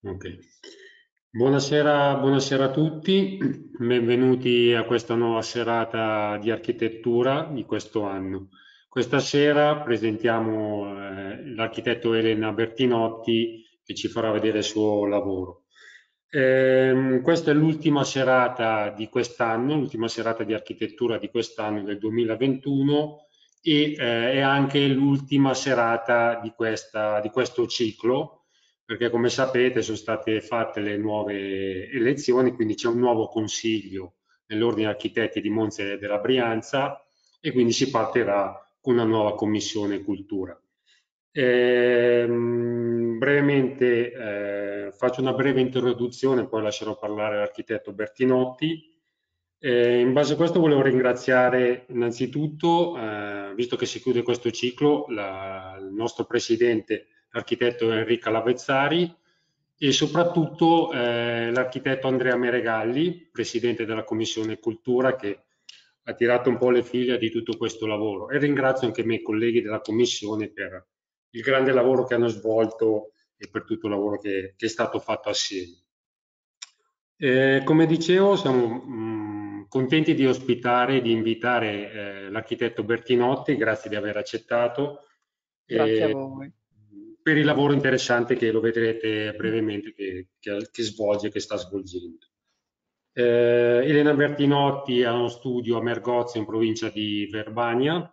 Okay. Buonasera, buonasera, a tutti, benvenuti a questa nuova serata di architettura di questo anno. Questa sera presentiamo eh, l'architetto Elena Bertinotti che ci farà vedere il suo lavoro. Eh, questa è l'ultima serata di quest'anno, l'ultima serata di architettura di quest'anno del 2021 e eh, è anche l'ultima serata di, questa, di questo ciclo perché come sapete sono state fatte le nuove elezioni, quindi c'è un nuovo consiglio nell'ordine architetti di Monza e della Brianza e quindi si partirà con una nuova commissione cultura. Ehm, brevemente eh, faccio una breve introduzione, poi lascerò parlare l'architetto Bertinotti. Eh, in base a questo volevo ringraziare innanzitutto, eh, visto che si chiude questo ciclo, la, il nostro presidente l'architetto Enrico Lavezzari e soprattutto eh, l'architetto Andrea Meregalli, presidente della Commissione Cultura, che ha tirato un po' le figlia di tutto questo lavoro. E ringrazio anche i miei colleghi della Commissione per il grande lavoro che hanno svolto e per tutto il lavoro che, che è stato fatto assieme. Eh, come dicevo, siamo mh, mm, contenti di ospitare, e di invitare eh, l'architetto Bertinotti, grazie di aver accettato. Grazie eh, a voi per il lavoro interessante che lo vedrete brevemente che, che, che svolge che sta svolgendo. Eh, Elena Bertinotti ha uno studio a Mergozio in provincia di Verbania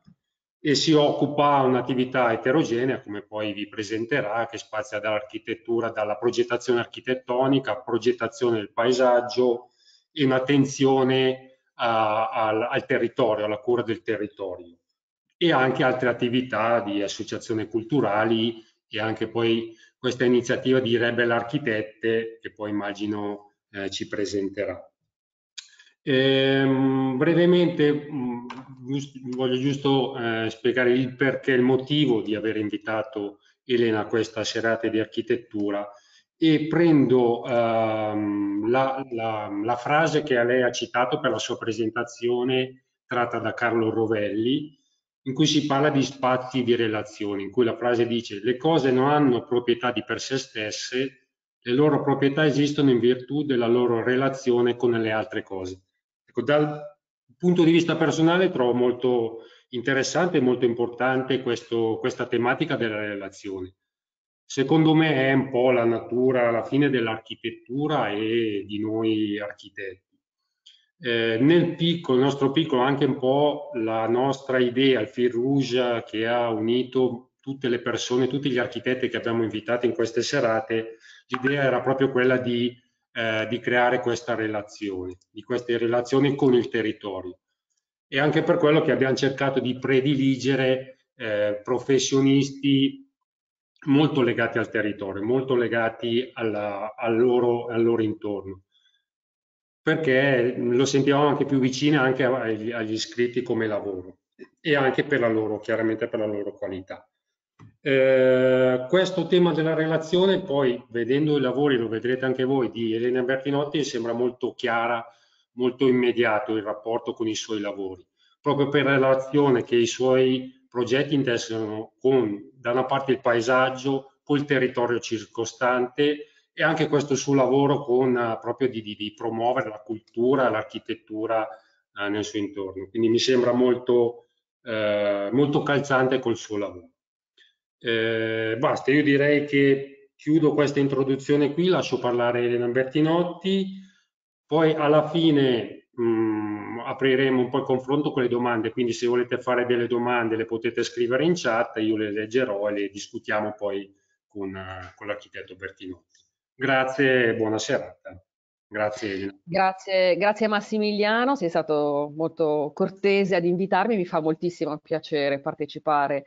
e si occupa di un'attività eterogenea, come poi vi presenterà, che spazia dall'architettura, dalla progettazione architettonica, progettazione del paesaggio e un'attenzione al, al territorio, alla cura del territorio e anche altre attività di associazioni culturali e anche poi questa iniziativa di Rebel Architette che poi immagino eh, ci presenterà. Ehm, brevemente mh, mm, giusto, voglio giusto eh, spiegare il perché, il motivo di aver invitato Elena a questa serata di architettura e prendo ehm, la, la, la frase che lei ha citato per la sua presentazione tratta da Carlo Rovelli, in cui si parla di spazi di relazione, in cui la frase dice le cose non hanno proprietà di per sé stesse, le loro proprietà esistono in virtù della loro relazione con le altre cose. Ecco, dal punto di vista personale trovo molto interessante e molto importante questo, questa tematica della relazione. Secondo me è un po' la natura la fine dell'architettura e di noi architetti eh, nel picco, nel nostro picco, anche un po' la nostra idea, il fil rouge che ha unito tutte le persone, tutti gli architetti che abbiamo invitato in queste serate, l'idea era proprio quella di, eh, di creare questa relazione, di queste relazioni con il territorio. E anche per quello che abbiamo cercato di prediligere eh, professionisti molto legati al territorio, molto legati alla, al, loro, al loro intorno perché lo sentivamo anche più vicino anche agli, agli, iscritti come lavoro e anche per la loro, chiaramente per la loro qualità. Eh, questo tema della relazione, poi vedendo i lavori, lo vedrete anche voi, di Elena Bertinotti, sembra molto chiara, molto immediato il rapporto con i suoi lavori, proprio per la relazione che i suoi progetti intessono con, da una parte, il paesaggio, col territorio circostante, e anche questo suo lavoro con, eh, proprio di, di, di, promuovere la cultura, l'architettura eh, nel suo intorno. Quindi mi sembra molto, eh, molto calzante col suo lavoro. Eh, basta, io direi che chiudo questa introduzione qui, lascio parlare Elena Bertinotti, poi alla fine mh, mm, apriremo un po' il confronto con le domande, quindi se volete fare delle domande le potete scrivere in chat, io le leggerò e le discutiamo poi con, eh, con l'architetto Bertinotti. Grazie e buona serata. Grazie. grazie. Grazie, Massimiliano, sei stato molto cortese ad invitarmi, mi fa moltissimo piacere partecipare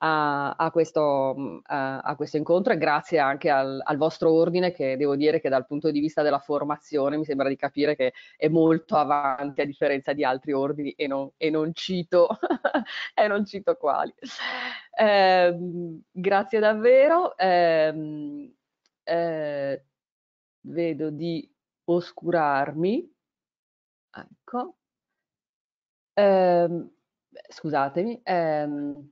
a, a, questo, mm, a, a questo, incontro e grazie anche al, al, vostro ordine che devo dire che dal punto di vista della formazione mi sembra di capire che è molto avanti a differenza di altri ordini e non, e non, cito, e non cito, quali. Eh, grazie davvero. Eh, eh, vedo di oscurarmi, ecco, ehm, scusatemi, ehm,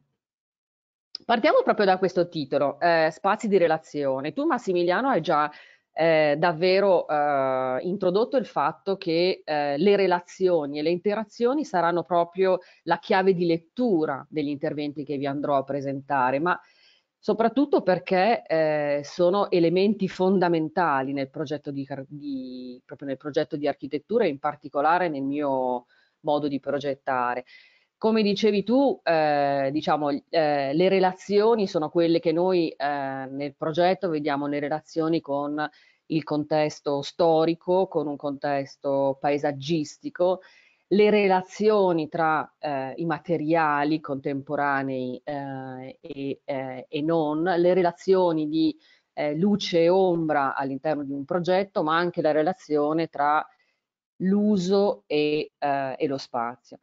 partiamo proprio da questo titolo, eh, spazi di relazione. Tu Massimiliano hai già eh, davvero eh, introdotto il fatto che eh, le relazioni e le interazioni saranno proprio la chiave di lettura degli interventi che vi andrò a presentare, ma soprattutto perché eh, sono elementi fondamentali nel progetto di, di, proprio nel progetto di architettura e in particolare nel mio modo di progettare. Come dicevi tu, eh, diciamo, eh, le relazioni sono quelle che noi eh, nel progetto vediamo le relazioni con il contesto storico, con un contesto paesaggistico le relazioni tra eh, i materiali contemporanei eh, e, eh, e, non, le relazioni di eh, luce e ombra all'interno di un progetto, ma anche la relazione tra l'uso e, eh, e, lo spazio.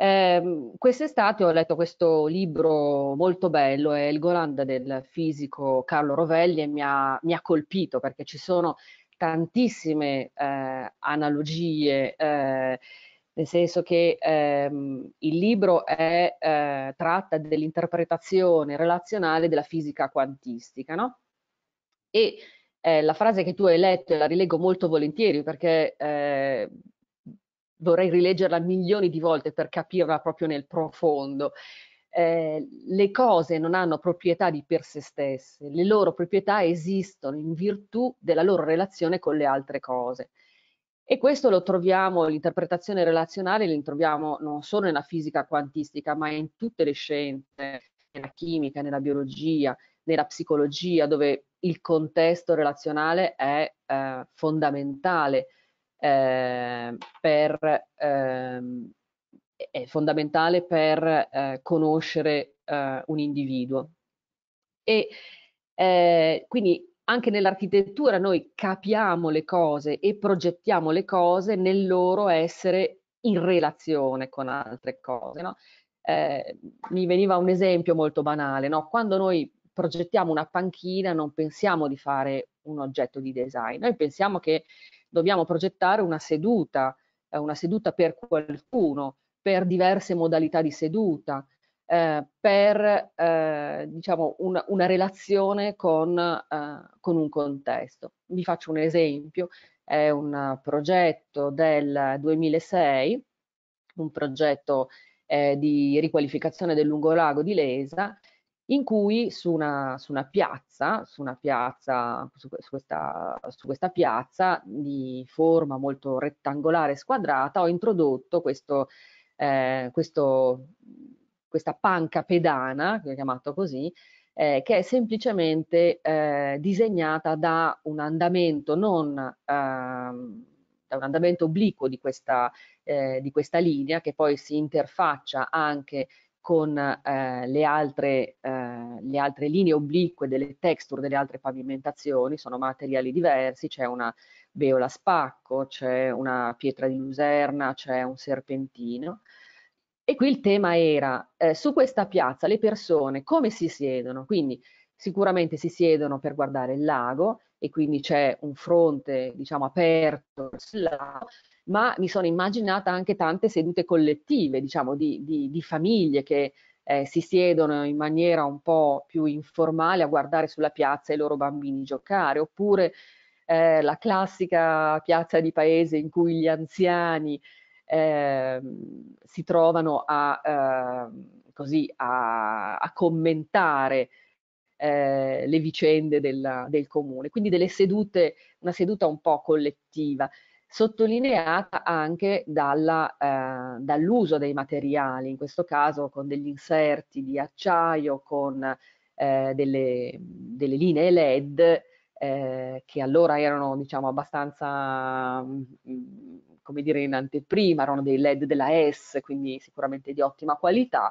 Ehm, quest'estate ho letto questo libro molto bello, è Il Golanda del fisico Carlo Rovelli e mi ha, mi ha colpito perché ci sono tantissime eh, analogie nel senso che ehm, il libro è, eh, tratta dell'interpretazione relazionale della fisica quantistica, no? E eh, la frase che tu hai letto, la rilego molto volentieri perché eh, vorrei rileggerla milioni di volte per capirla proprio nel profondo. Eh, le cose non hanno proprietà di per sé stesse, le loro proprietà esistono in virtù della loro relazione con le altre cose. E questo lo troviamo, l'interpretazione relazionale, lo troviamo non solo nella fisica quantistica, ma in tutte le scienze, nella chimica, nella biologia, nella psicologia, dove il contesto relazionale è eh, fondamentale eh, per, ehm, è fondamentale per eh, conoscere eh, un individuo. E eh, quindi anche nell'architettura noi capiamo le cose e progettiamo le cose nel loro essere in relazione con altre cose. No? Eh, mi veniva un esempio molto banale, no? quando noi progettiamo una panchina non pensiamo di fare un oggetto di design, noi pensiamo che dobbiamo progettare una seduta, eh, una seduta per qualcuno, per diverse modalità di seduta, eh, per eh, diciamo una, una, relazione con, eh, con, un contesto. Vi faccio un esempio, è un progetto del 2006, un progetto eh, di riqualificazione del lungolago di Lesa, in cui su una, su una, piazza, su, una piazza su, su, questa, su, questa, piazza di forma molto rettangolare e squadrata, ho introdotto questo, eh, questo questa panca pedana, che ho chiamato così, eh, che è semplicemente eh, disegnata da un andamento non ehm, da un andamento obliquo di questa, eh, di questa, linea che poi si interfaccia anche con eh, le altre, eh, le, altre, linee oblique delle texture delle altre pavimentazioni, sono materiali diversi, c'è una beola spacco, c'è una pietra di luserna, c'è un serpentino. E qui il tema era eh, su questa piazza le persone come si siedono? Quindi sicuramente si siedono per guardare il lago e quindi c'è un fronte diciamo aperto sul lago, ma mi sono immaginata anche tante sedute collettive, diciamo di, di, di famiglie che eh, si siedono in maniera un po' più informale a guardare sulla piazza i loro bambini giocare, oppure eh, la classica piazza di paese in cui gli anziani eh, si trovano a, eh, così, a, a commentare eh, le vicende della, del comune, quindi delle sedute, una seduta un po' collettiva, sottolineata anche dalla, eh, dall'uso dei materiali, in questo caso con degli inserti di acciaio, con eh, delle, delle, linee LED Eh, che allora erano diciamo abbastanza mh, mm, come dire, in anteprima, erano dei LED della S, quindi sicuramente di ottima qualità,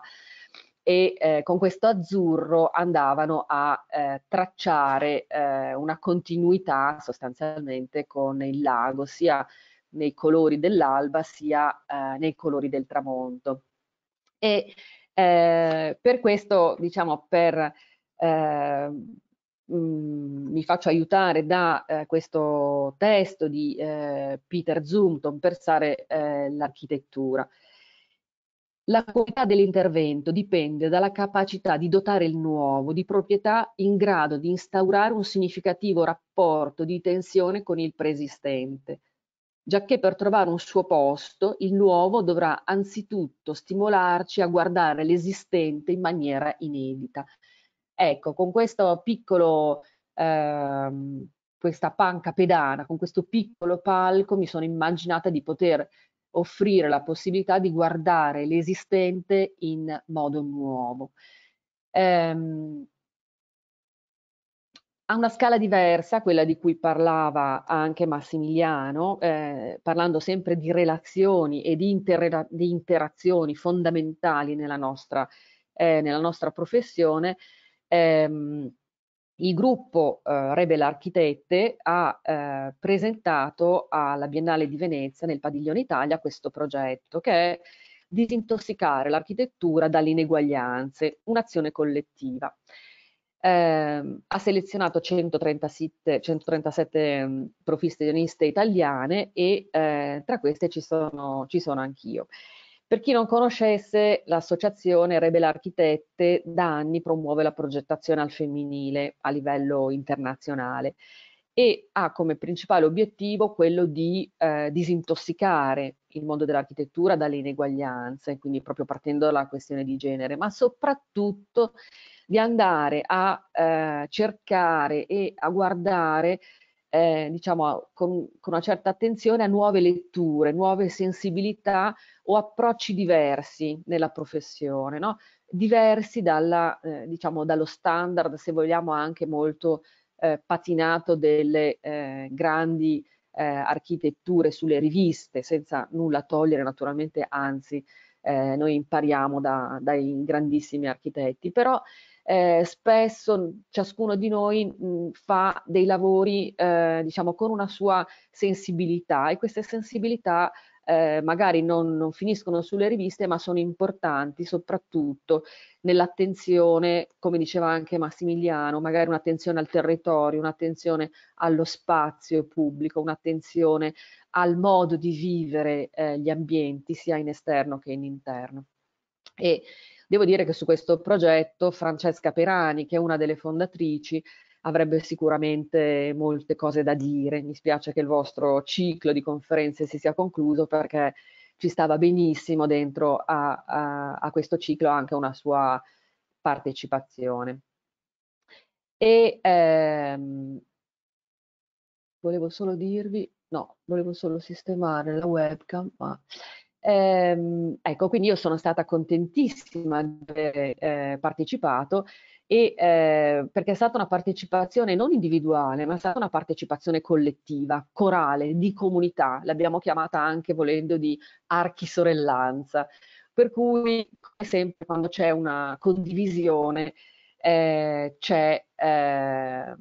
e eh, con questo azzurro andavano a eh, tracciare eh, una continuità sostanzialmente con il lago, sia nei colori dell'alba sia eh, nei colori del tramonto. E eh, per questo, diciamo, per eh, Mhmm, mi faccio aiutare da eh, questo testo di eh, Peter Zumton per pensare eh, l'architettura. La qualità dell'intervento dipende dalla capacità di dotare il nuovo di proprietà in grado di instaurare un significativo rapporto di tensione con il preesistente, giacché per trovare un suo posto il nuovo dovrà anzitutto stimolarci a guardare l'esistente in maniera inedita. Ecco, con questo piccolo, ehm, questa panca pedana, con questo piccolo palco mi sono immaginata di poter offrire la possibilità di guardare l'esistente in modo nuovo. Ehm, ha una scala diversa, quella di cui parlava anche Massimiliano, eh, parlando sempre di relazioni e di, interra di interazioni fondamentali nella nostra, eh, nella nostra professione, ehm, il gruppo eh, Rebel Architette ha eh, presentato alla Biennale di Venezia nel Padiglione Italia questo progetto che è disintossicare l'architettura dalle ineguaglianze, un'azione collettiva. Eh, ha selezionato 137, 137 mh, italiane e eh, tra queste ci sono, ci sono anch'io. Per chi non conoscesse, l'associazione Rebel Architette da anni promuove la progettazione al femminile a livello internazionale e ha come principale obiettivo quello di eh, disintossicare il mondo dell'architettura dalle ineguaglianze, quindi proprio partendo dalla questione di genere, ma soprattutto di andare a eh, cercare e a guardare eh, diciamo, con, con, una certa attenzione a nuove letture, nuove sensibilità o approcci diversi nella professione, no? diversi dalla, eh, diciamo, dallo standard, se vogliamo anche molto eh, patinato delle eh, grandi eh, architetture sulle riviste, senza nulla togliere naturalmente, anzi eh, noi impariamo da, dai grandissimi architetti, però eh, spesso ciascuno di noi mh, fa dei lavori eh, diciamo con una sua sensibilità e queste sensibilità eh, magari non, non, finiscono sulle riviste ma sono importanti soprattutto nell'attenzione, come diceva anche Massimiliano, magari un'attenzione al territorio, un'attenzione allo spazio pubblico, un'attenzione al modo di vivere eh, gli ambienti sia in esterno che in interno. E Devo dire che su questo progetto Francesca Perani, che è una delle fondatrici, avrebbe sicuramente molte cose da dire. Mi spiace che il vostro ciclo di conferenze si sia concluso perché ci stava benissimo dentro a, a, a questo ciclo anche una sua partecipazione. E ehm, volevo solo dirvi, no, volevo solo sistemare la webcam, ma Ehm, ecco, quindi io sono stata contentissima di aver eh, partecipato e, eh, perché è stata una partecipazione non individuale, ma è stata una partecipazione collettiva, corale, di comunità, l'abbiamo chiamata anche volendo di archisorellanza, per cui come sempre quando c'è una condivisione eh, c'è, eh,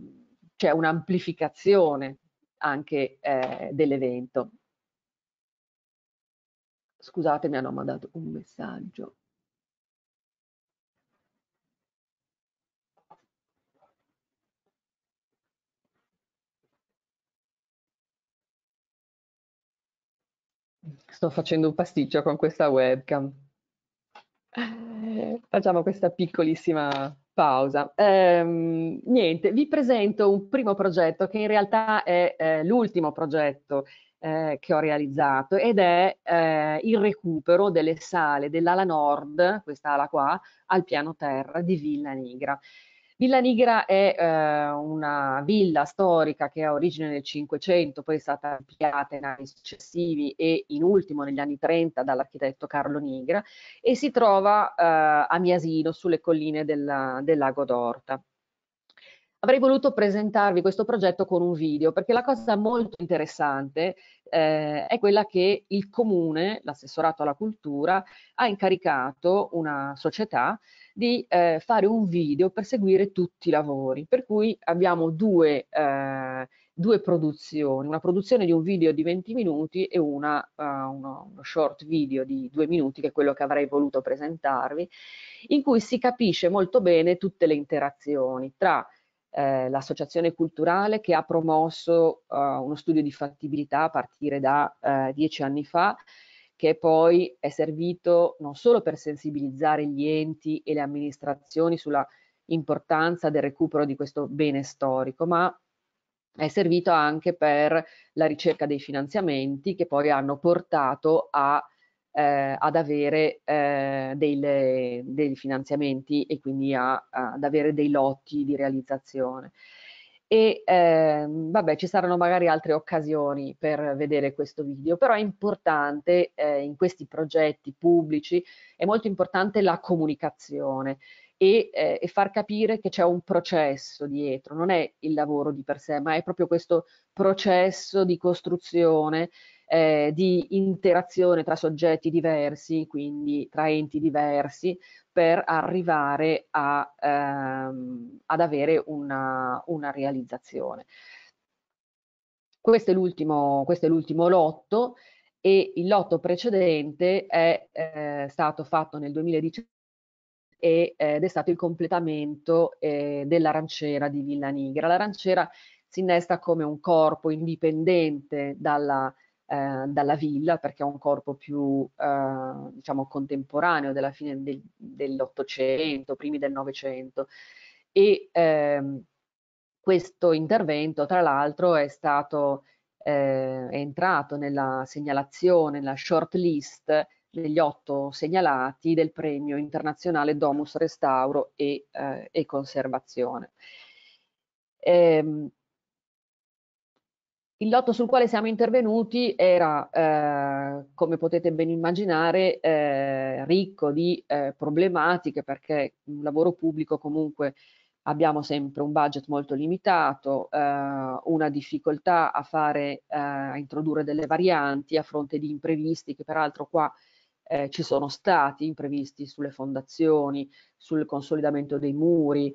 un'amplificazione anche eh, dell'evento. Scusate, mi hanno mandato un messaggio. Sto facendo un pasticcio con questa webcam. Eh, facciamo questa piccolissima pausa. Ehm, niente, vi presento un primo progetto che in realtà è eh, l'ultimo progetto eh, che ho realizzato ed è eh, il recupero delle sale dell'ala nord, questa ala qua, al piano terra di Villa Nigra. Villa Nigra è eh, una villa storica che ha origine nel Cinquecento, poi è stata ampliata in anni successivi e in ultimo negli anni 30 dall'architetto Carlo Nigra e si trova eh, a Miasino sulle colline della, del lago d'Orta avrei voluto presentarvi questo progetto con un video, perché la cosa molto interessante eh, è quella che il comune, l'assessorato alla cultura, ha incaricato una società di eh, fare un video per seguire tutti i lavori, per cui abbiamo due, eh, due produzioni, una produzione di un video di 20 minuti e una, uh, uno, uno short video di due minuti, che è quello che avrei voluto presentarvi, in cui si capisce molto bene tutte le interazioni tra eh, l'associazione culturale che ha promosso eh, uno studio di fattibilità a partire da eh, dieci anni fa che poi è servito non solo per sensibilizzare gli enti e le amministrazioni sulla importanza del recupero di questo bene storico, ma è servito anche per la ricerca dei finanziamenti che poi hanno portato a eh, ad avere eh, dei, dei finanziamenti e quindi a, ad avere dei lotti di realizzazione. E ehm, vabbè, ci saranno magari altre occasioni per vedere questo video, però è importante eh, in questi progetti pubblici, è molto importante la comunicazione. E, eh, e, far capire che c'è un processo dietro, non è il lavoro di per sé, ma è proprio questo processo di costruzione eh, di interazione tra soggetti diversi, quindi tra enti diversi, per arrivare a, ehm, ad avere una, una realizzazione. Questo è, l'ultimo, questo è l'ultimo lotto e il lotto precedente è eh, stato fatto nel 2019 eh, ed è stato il completamento eh, dell'aranciera di Villa Nigra. L'aranciera si innesta come un corpo indipendente dalla eh, dalla villa perché è un corpo più eh, diciamo contemporaneo della fine del, dell'Ottocento, primi del Novecento e ehm, questo intervento tra l'altro è stato eh, è entrato nella segnalazione, nella short list degli otto segnalati del premio internazionale Domus Restauro e, eh, e Conservazione. Ehm, il lotto sul quale siamo intervenuti era, eh, come potete ben immaginare, eh, ricco di eh, problematiche perché un lavoro pubblico comunque abbiamo sempre un budget molto limitato, eh, una difficoltà a, fare, eh, a introdurre delle varianti a fronte di imprevisti che peraltro qua eh, ci sono stati imprevisti sulle fondazioni, sul consolidamento dei muri,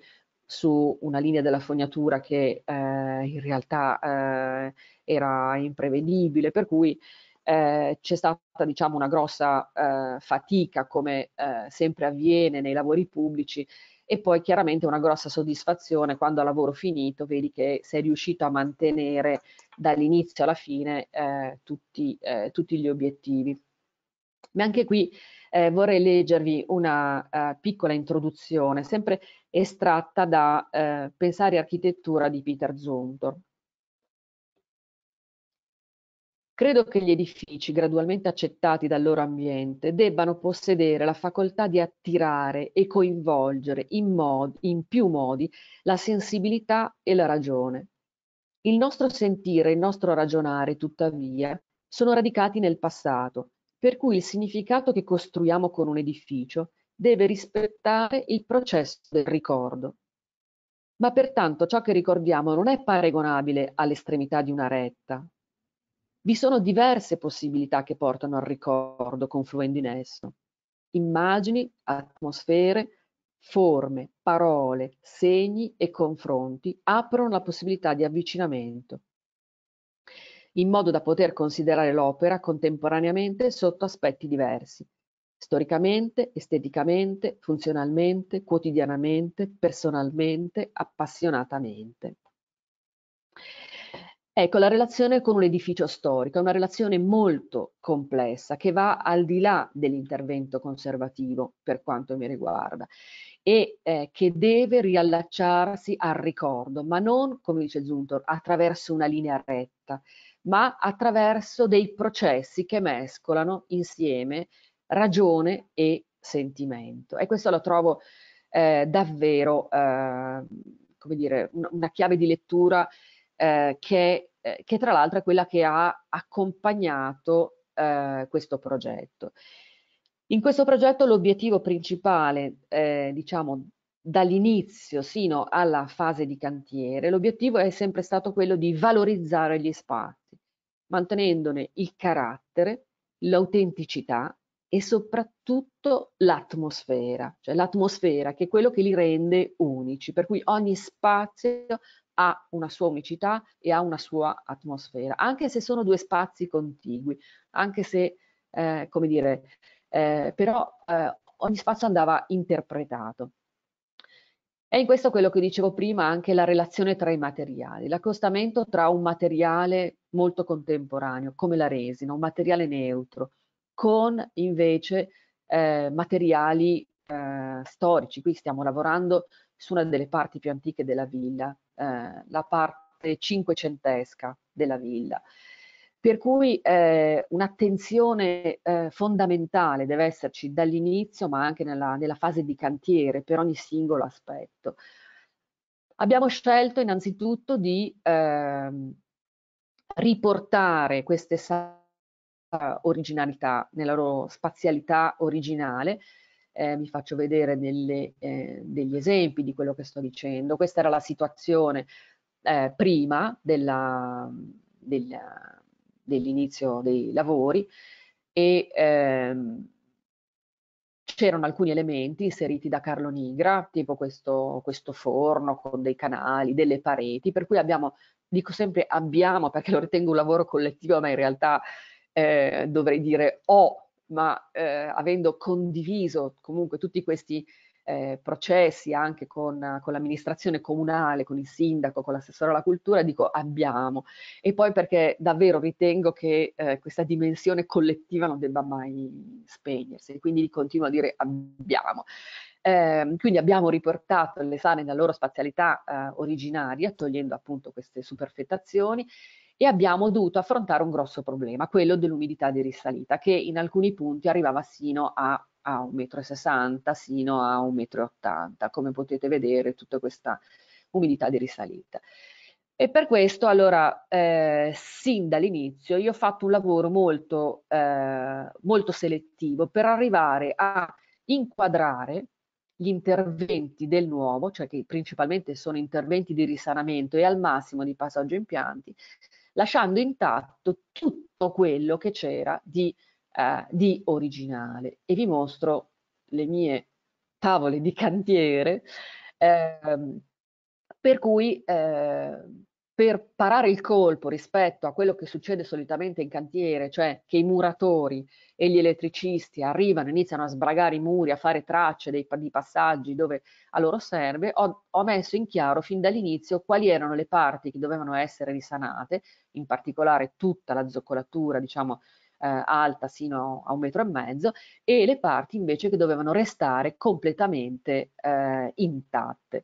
su una linea della fognatura che eh, in realtà eh, era imprevedibile, per cui eh, c'è stata diciamo, una grossa eh, fatica come eh, sempre avviene nei lavori pubblici e poi chiaramente una grossa soddisfazione quando a lavoro finito vedi che sei riuscito a mantenere dall'inizio alla fine eh, tutti, tutti gli obiettivi. Ma anche qui eh, vorrei leggervi una uh, piccola introduzione, sempre estratta da eh, Pensare architettura di Peter Zondor. Credo che gli edifici gradualmente accettati dal loro ambiente debbano possedere la facoltà di attirare e coinvolgere in, mod, in più modi la sensibilità e la ragione. Il nostro sentire e il nostro ragionare, tuttavia, sono radicati nel passato, per cui il significato che costruiamo con un edificio deve rispettare il processo del ricordo. Ma pertanto ciò che ricordiamo non è paragonabile all'estremità di una retta. Vi sono diverse possibilità che portano al ricordo confluendo in esso. Immagini, atmosfere, forme, parole, segni e confronti aprono la possibilità di avvicinamento, in modo da poter considerare l'opera contemporaneamente sotto aspetti diversi, storicamente, esteticamente, funzionalmente, quotidianamente, personalmente, appassionatamente. Ecco, la relazione con un edificio storico è una relazione molto complessa che va al di là dell'intervento conservativo per quanto mi riguarda e eh, che deve riallacciarsi al ricordo, ma non, come dice Zuntor, attraverso una linea retta, ma attraverso dei processi che mescolano insieme ragione e sentimento. E questo lo trovo eh, davvero, eh, come dire, una chiave di lettura eh, che, eh, che, tra l'altro è quella che ha accompagnato eh, questo progetto. In questo progetto l'obiettivo principale, eh, diciamo, dall'inizio sino alla fase di cantiere, l'obiettivo è sempre stato quello di valorizzare gli spazi, mantenendone il carattere, l'autenticità e soprattutto l'atmosfera, cioè l'atmosfera che è quello che li rende unici, per cui ogni spazio ha una sua unicità e ha una sua atmosfera, anche se sono due spazi contigui, anche se, eh, come dire, eh, però eh, ogni spazio andava interpretato. E in questo quello che dicevo prima anche la relazione tra i materiali, l'accostamento tra un materiale molto contemporaneo, come la resina, un materiale neutro, con invece eh, materiali eh, storici. Qui stiamo lavorando su una delle parti più antiche della villa, eh, la parte cinquecentesca della villa. Per cui eh, un'attenzione eh, fondamentale deve esserci dall'inizio, ma anche nella, nella, fase di cantiere, per ogni singolo aspetto. Abbiamo scelto innanzitutto di ehm, riportare queste sale originalità, nella loro spazialità originale. Eh, vi faccio vedere delle, eh, degli esempi di quello che sto dicendo. Questa era la situazione eh, prima dell'inizio dei lavori e ehm, c'erano alcuni elementi inseriti da Carlo Nigra, tipo questo, questo, forno con dei canali, delle pareti, per cui abbiamo, dico sempre abbiamo perché lo ritengo un lavoro collettivo, ma in realtà eh, dovrei dire o, oh, ma eh, avendo condiviso comunque tutti questi eh, processi anche con, con l'amministrazione comunale, con il sindaco, con l'assessore alla cultura, dico abbiamo. E poi perché davvero ritengo che eh, questa dimensione collettiva non debba mai spegnersi, quindi continuo a dire abbiamo. Eh, quindi abbiamo riportato le sale nella loro spazialità eh, originaria, togliendo appunto queste superfettazioni e abbiamo dovuto affrontare un grosso problema, quello dell'umidità di risalita, che in alcuni punti arrivava sino a a 1,60 m sino a 1,80 m, come potete vedere tutta questa umidità di risalita. E per questo allora eh, sin dall'inizio io ho fatto un lavoro molto, eh, molto selettivo per arrivare a inquadrare gli interventi del nuovo, cioè che principalmente sono interventi di risanamento e al massimo di passaggio impianti, lasciando intatto tutto quello che c'era di, eh, di originale. E vi mostro le mie tavole di cantiere, eh, per cui eh, per parare il colpo rispetto a quello che succede solitamente in cantiere, cioè che i muratori e gli elettricisti arrivano, iniziano a sbragare i muri, a fare tracce dei, di passaggi dove a loro serve, ho, ho messo in chiaro fin dall'inizio quali erano le parti che dovevano essere risanate, in particolare tutta la zoccolatura, diciamo, eh, alta sino a un metro e mezzo e le parti invece che dovevano restare completamente eh, intatte.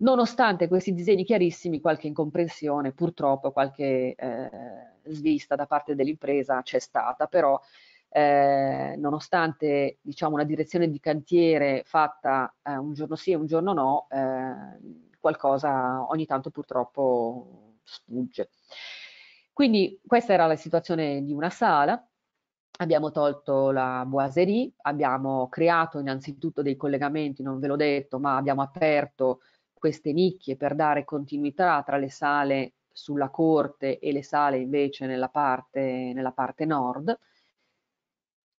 Nonostante questi disegni chiarissimi, qualche incomprensione, purtroppo qualche eh, svista da parte dell'impresa c'è stata, però eh, nonostante diciamo, una direzione di cantiere fatta eh, un giorno sì e un giorno no, eh, qualcosa ogni tanto purtroppo sfugge. Quindi questa era la situazione di una sala, abbiamo tolto la boiserie, abbiamo creato innanzitutto dei collegamenti, non ve l'ho detto, ma abbiamo aperto queste nicchie per dare continuità tra le sale sulla corte e le sale invece nella parte, nella parte nord.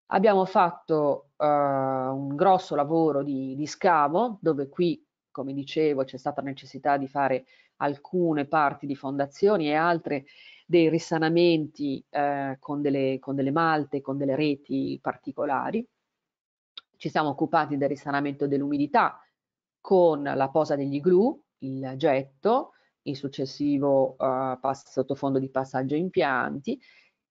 Abbiamo fatto eh, un grosso lavoro di, di scavo dove qui, come dicevo, c'è stata necessità di fare alcune parti di fondazioni e altre dei risanamenti eh, con, delle, con delle malte, con delle reti particolari. Ci siamo occupati del risanamento dell'umidità, con la posa degli glu, il getto, il successivo uh, eh, pass- sottofondo di passaggio impianti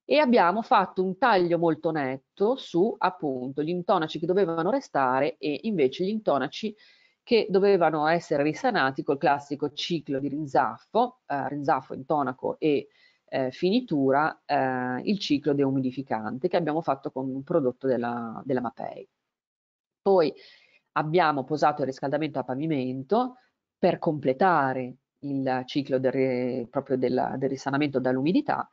e abbiamo fatto un taglio molto netto su appunto gli intonaci che dovevano restare e invece gli intonaci che dovevano essere risanati col classico ciclo di rinzaffo, eh, rinzaffo, intonaco e eh, finitura, eh, il ciclo deumidificante che abbiamo fatto con un prodotto della, della MAPEI. Poi abbiamo posato il riscaldamento a pavimento per completare il ciclo del, proprio della, del risanamento dall'umidità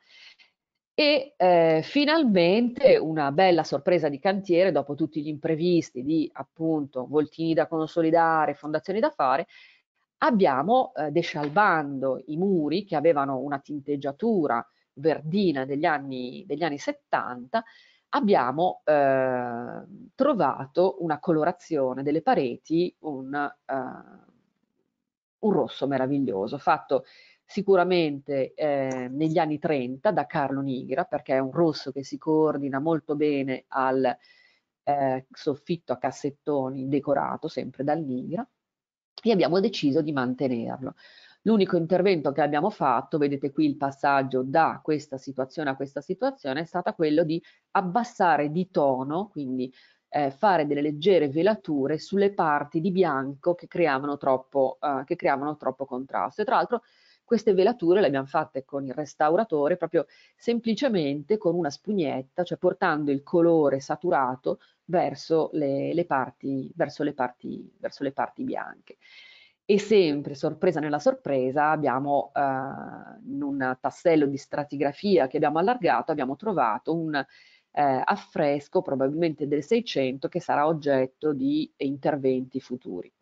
e eh, finalmente una bella sorpresa di cantiere dopo tutti gli imprevisti di appunto voltini da consolidare, fondazioni da fare, abbiamo eh, descialbando i muri che avevano una tinteggiatura verdina degli anni, degli anni 70 abbiamo eh, trovato una colorazione delle pareti, un, eh, un rosso meraviglioso, fatto sicuramente eh, negli anni 30 da Carlo Nigra, perché è un rosso che si coordina molto bene al eh, soffitto a cassettoni decorato sempre dal Nigra, e abbiamo deciso di mantenerlo. L'unico intervento che abbiamo fatto, vedete qui il passaggio da questa situazione a questa situazione, è stato quello di abbassare di tono, quindi eh, fare delle leggere velature sulle parti di bianco che creavano troppo, eh, che creavano troppo contrasto. E tra l'altro queste velature le abbiamo fatte con il restauratore proprio semplicemente con una spugnetta, cioè portando il colore saturato verso le, le, parti, verso le, parti, verso le parti bianche e sempre sorpresa nella sorpresa abbiamo eh, in un tassello di stratigrafia che abbiamo allargato abbiamo trovato un eh, affresco probabilmente del 600 che sarà oggetto di interventi futuri.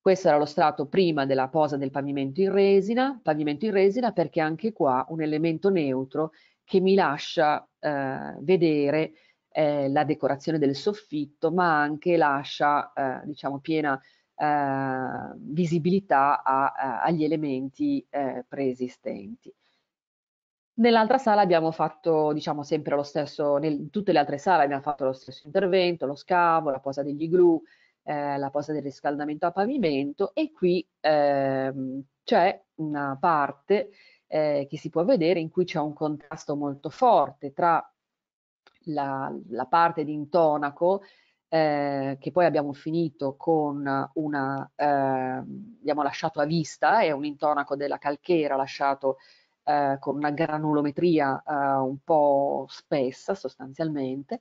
Questo era lo strato prima della posa del pavimento in resina, pavimento in resina perché anche qua un elemento neutro che mi lascia eh, vedere eh, la decorazione del soffitto ma anche lascia eh, diciamo piena eh, visibilità a, a, agli elementi eh, preesistenti. Nell'altra sala abbiamo fatto, diciamo, sempre lo stesso, nel, in tutte le altre sale abbiamo fatto lo stesso intervento, lo scavo, la posa degli glu, eh, la posa del riscaldamento a pavimento e qui ehm, c'è una parte eh, che si può vedere in cui c'è un contrasto molto forte tra la, la parte di intonaco eh, che poi abbiamo finito con una, eh, abbiamo lasciato a vista, è un intonaco della calchera lasciato eh, con una granulometria eh, un po' spessa sostanzialmente,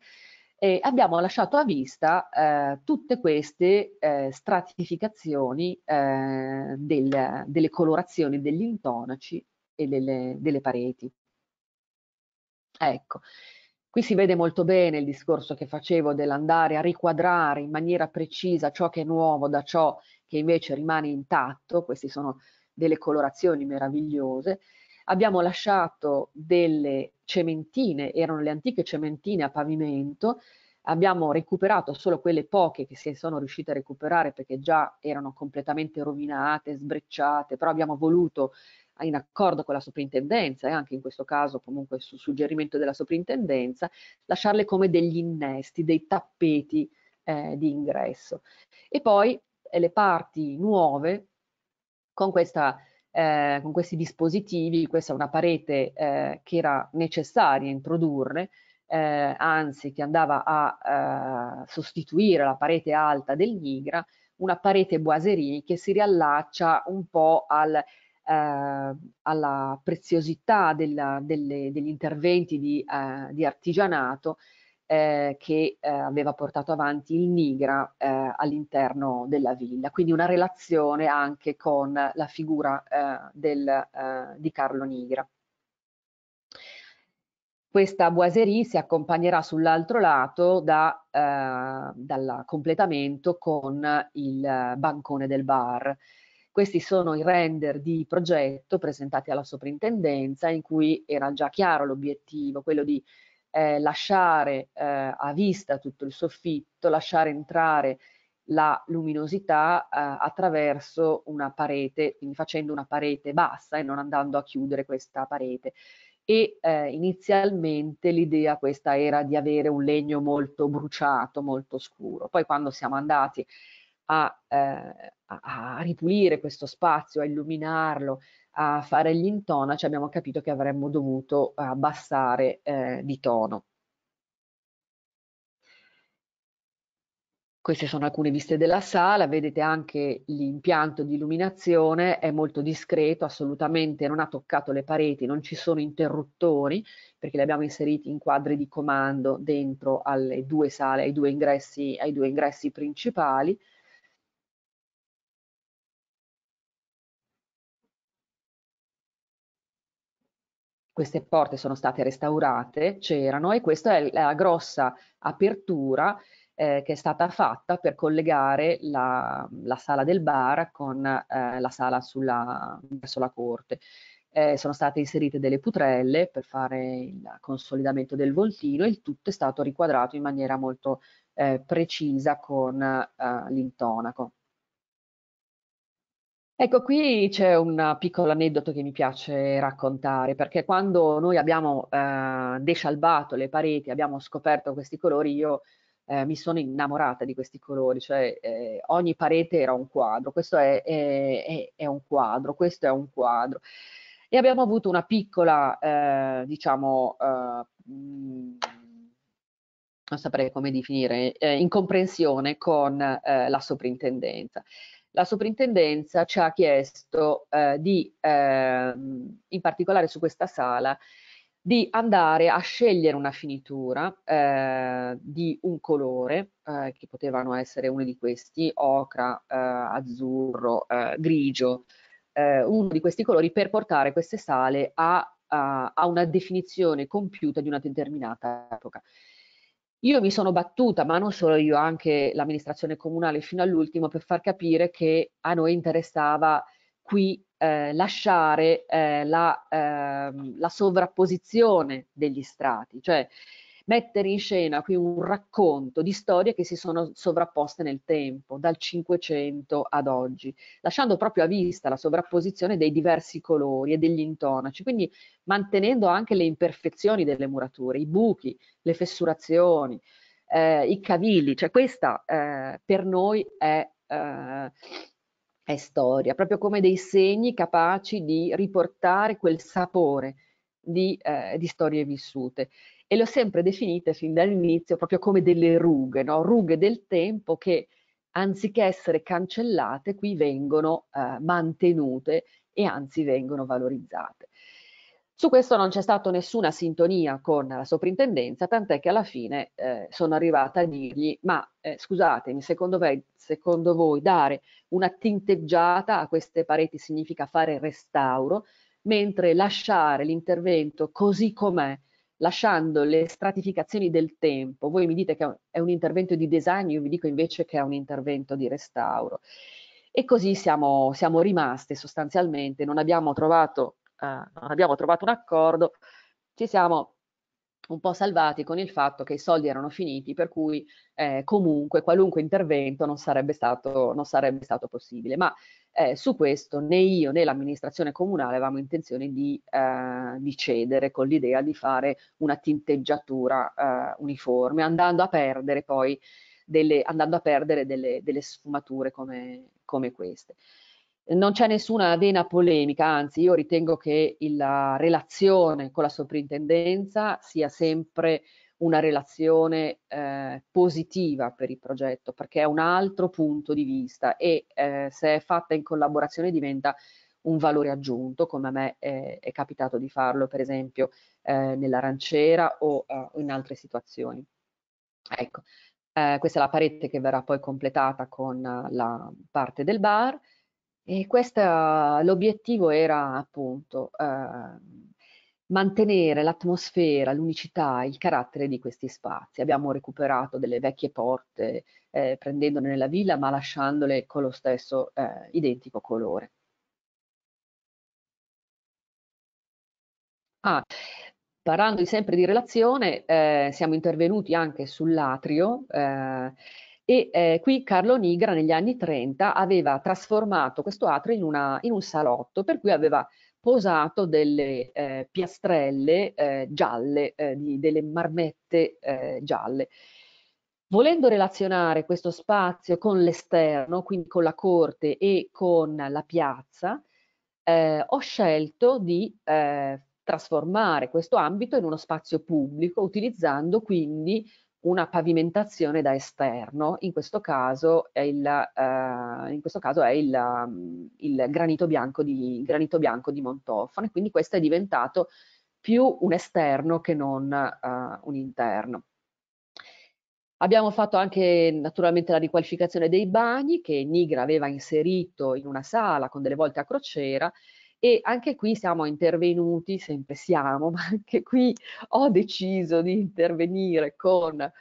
e abbiamo lasciato a vista eh, tutte queste stratificazioni del, delle colorazioni degli intonaci e delle, delle pareti. Ecco, Qui si vede molto bene il discorso che facevo dell'andare a riquadrare in maniera precisa ciò che è nuovo da ciò che invece rimane intatto, queste sono delle colorazioni meravigliose. Abbiamo lasciato delle cementine, erano le antiche cementine a pavimento, abbiamo recuperato solo quelle poche che si sono riuscite a recuperare perché già erano completamente rovinate, sbrecciate, però abbiamo voluto in accordo con la soprintendenza e eh, anche in questo caso comunque su suggerimento della soprintendenza, lasciarle come degli innesti, dei tappeti eh, di ingresso. E poi eh, le parti nuove con, questa, eh, con, questi dispositivi, questa è una parete eh, che era necessaria introdurre, eh, anzi che andava a sostituire la parete alta del Nigra, una parete boiserie che si riallaccia un po' al Ehm, alla preziosità della, delle, degli interventi di, eh, di artigianato eh, che eh, aveva portato avanti il Nigra eh, all'interno della villa, quindi una relazione anche con la figura eh, del, eh, di Carlo Nigra. Questa boiserie si accompagnerà sull'altro lato da, dal completamento con il bancone del bar. Questi sono i render di progetto presentati alla soprintendenza in cui era già chiaro l'obiettivo, quello di eh, lasciare eh, a vista tutto il soffitto, lasciare entrare la luminosità eh, attraverso una parete, quindi facendo una parete bassa e non andando a chiudere questa parete. E eh, inizialmente l'idea questa era di avere un legno molto bruciato, molto scuro. Poi quando siamo andati a, eh, a, ripulire questo spazio, a illuminarlo, a fare gli intonaci, abbiamo capito che avremmo dovuto abbassare eh, di tono. Queste sono alcune viste della sala, vedete anche l'impianto di illuminazione, è molto discreto, assolutamente non ha toccato le pareti, non ci sono interruttori perché li abbiamo inseriti in quadri di comando dentro alle due sale, ai due ingressi, ai due ingressi principali. queste porte sono state restaurate, c'erano, e questa è la grossa apertura eh, che è stata fatta per collegare la, la sala del bar con eh, la sala sulla, verso la corte. Eh, sono state inserite delle putrelle per fare il consolidamento del voltino e il tutto è stato riquadrato in maniera molto eh, precisa con eh, l'intonaco. Ecco, qui c'è un piccolo aneddoto che mi piace raccontare, perché quando noi abbiamo eh, descialbato le pareti, abbiamo scoperto questi colori, io eh, mi sono innamorata di questi colori, cioè eh, ogni parete era un quadro, questo è, è, è, un quadro, questo è un quadro. E abbiamo avuto una piccola, eh, diciamo, mh, eh, mm, non saprei come definire, eh, incomprensione con la soprintendenza la soprintendenza ci ha chiesto eh, di, eh, in particolare su questa sala, di andare a scegliere una finitura eh, di un colore, eh, che potevano essere uno di questi, ocra, eh, azzurro, eh, grigio, uno di questi colori per portare queste sale a, a, a una definizione compiuta di una determinata epoca. Io mi sono battuta, ma non solo io, anche l'amministrazione comunale fino all'ultimo, per far capire che a noi interessava qui eh, lasciare eh, la, eh, la sovrapposizione degli strati, cioè mettere in scena qui un racconto di storie che si sono sovrapposte nel tempo, dal 500 ad oggi, lasciando proprio a vista la sovrapposizione dei diversi colori e degli intonaci, quindi mantenendo anche le imperfezioni delle murature, i buchi, le fessurazioni, eh, i cavilli, cioè questa eh, per noi è... Eh, è storia, proprio come dei segni capaci di riportare quel sapore di, eh, di storie vissute e le ho sempre definite fin dall'inizio proprio come delle rughe, no? rughe del tempo che anziché essere cancellate qui vengono eh, mantenute e anzi vengono valorizzate. Su questo non c'è stata nessuna sintonia con la soprintendenza, tant'è che alla fine eh, sono arrivata a dirgli, ma eh, scusatemi, secondo, ve, secondo voi dare una tinteggiata a queste pareti significa fare restauro, mentre lasciare l'intervento così com'è lasciando le stratificazioni del tempo. Voi mi dite che è un intervento di design, io vi dico invece che è un intervento di restauro. E così siamo, siamo rimaste sostanzialmente, non abbiamo, trovato, eh, non abbiamo trovato un accordo, ci siamo un po' salvati con il fatto che i soldi erano finiti, per cui eh, comunque qualunque intervento non sarebbe, stato, non sarebbe stato possibile. Ma eh, su questo né io né l'amministrazione comunale avevamo intenzione di, eh, di cedere con l'idea di fare una tinteggiatura eh, uniforme, andando a perdere poi delle, a perdere delle, delle sfumature come, come queste non c'è nessuna vena polemica, anzi io ritengo che la relazione con la sovrintendenza sia sempre una relazione eh, positiva per il progetto, perché è un altro punto di vista e eh, se è fatta in collaborazione diventa un valore aggiunto, come a me è, eh, è capitato di farlo per esempio eh, nella ranciera o eh, in altre situazioni. Ecco, eh, questa è la parete che verrà poi completata con la parte del bar e l'obiettivo era appunto ehm, mantenere l'atmosfera, l'unicità, il carattere di questi spazi. Abbiamo recuperato delle vecchie porte eh, prendendone la villa ma lasciandole con lo stesso eh, identico colore. Ah, parlando sempre di relazione, eh, siamo intervenuti anche sull'atrio eh, e eh, qui Carlo Nigra negli anni 30 aveva trasformato questo atrio in, una, in un salotto, per cui aveva posato delle eh, piastrelle eh, gialle, eh, di, delle marmette eh, gialle. Volendo relazionare questo spazio con l'esterno, quindi con la corte e con la piazza, eh, ho scelto di eh, trasformare questo ambito in uno spazio pubblico utilizzando quindi una pavimentazione da esterno, in questo caso è il, eh, caso è il, mm, il granito, bianco di, granito bianco di Montofan, quindi questo è diventato più un esterno che non eh, un interno. Abbiamo fatto anche naturalmente la riqualificazione dei bagni che Nigra aveva inserito in una sala con delle volte a crociera e anche qui siamo intervenuti, sempre siamo, ma anche qui ho deciso di intervenire con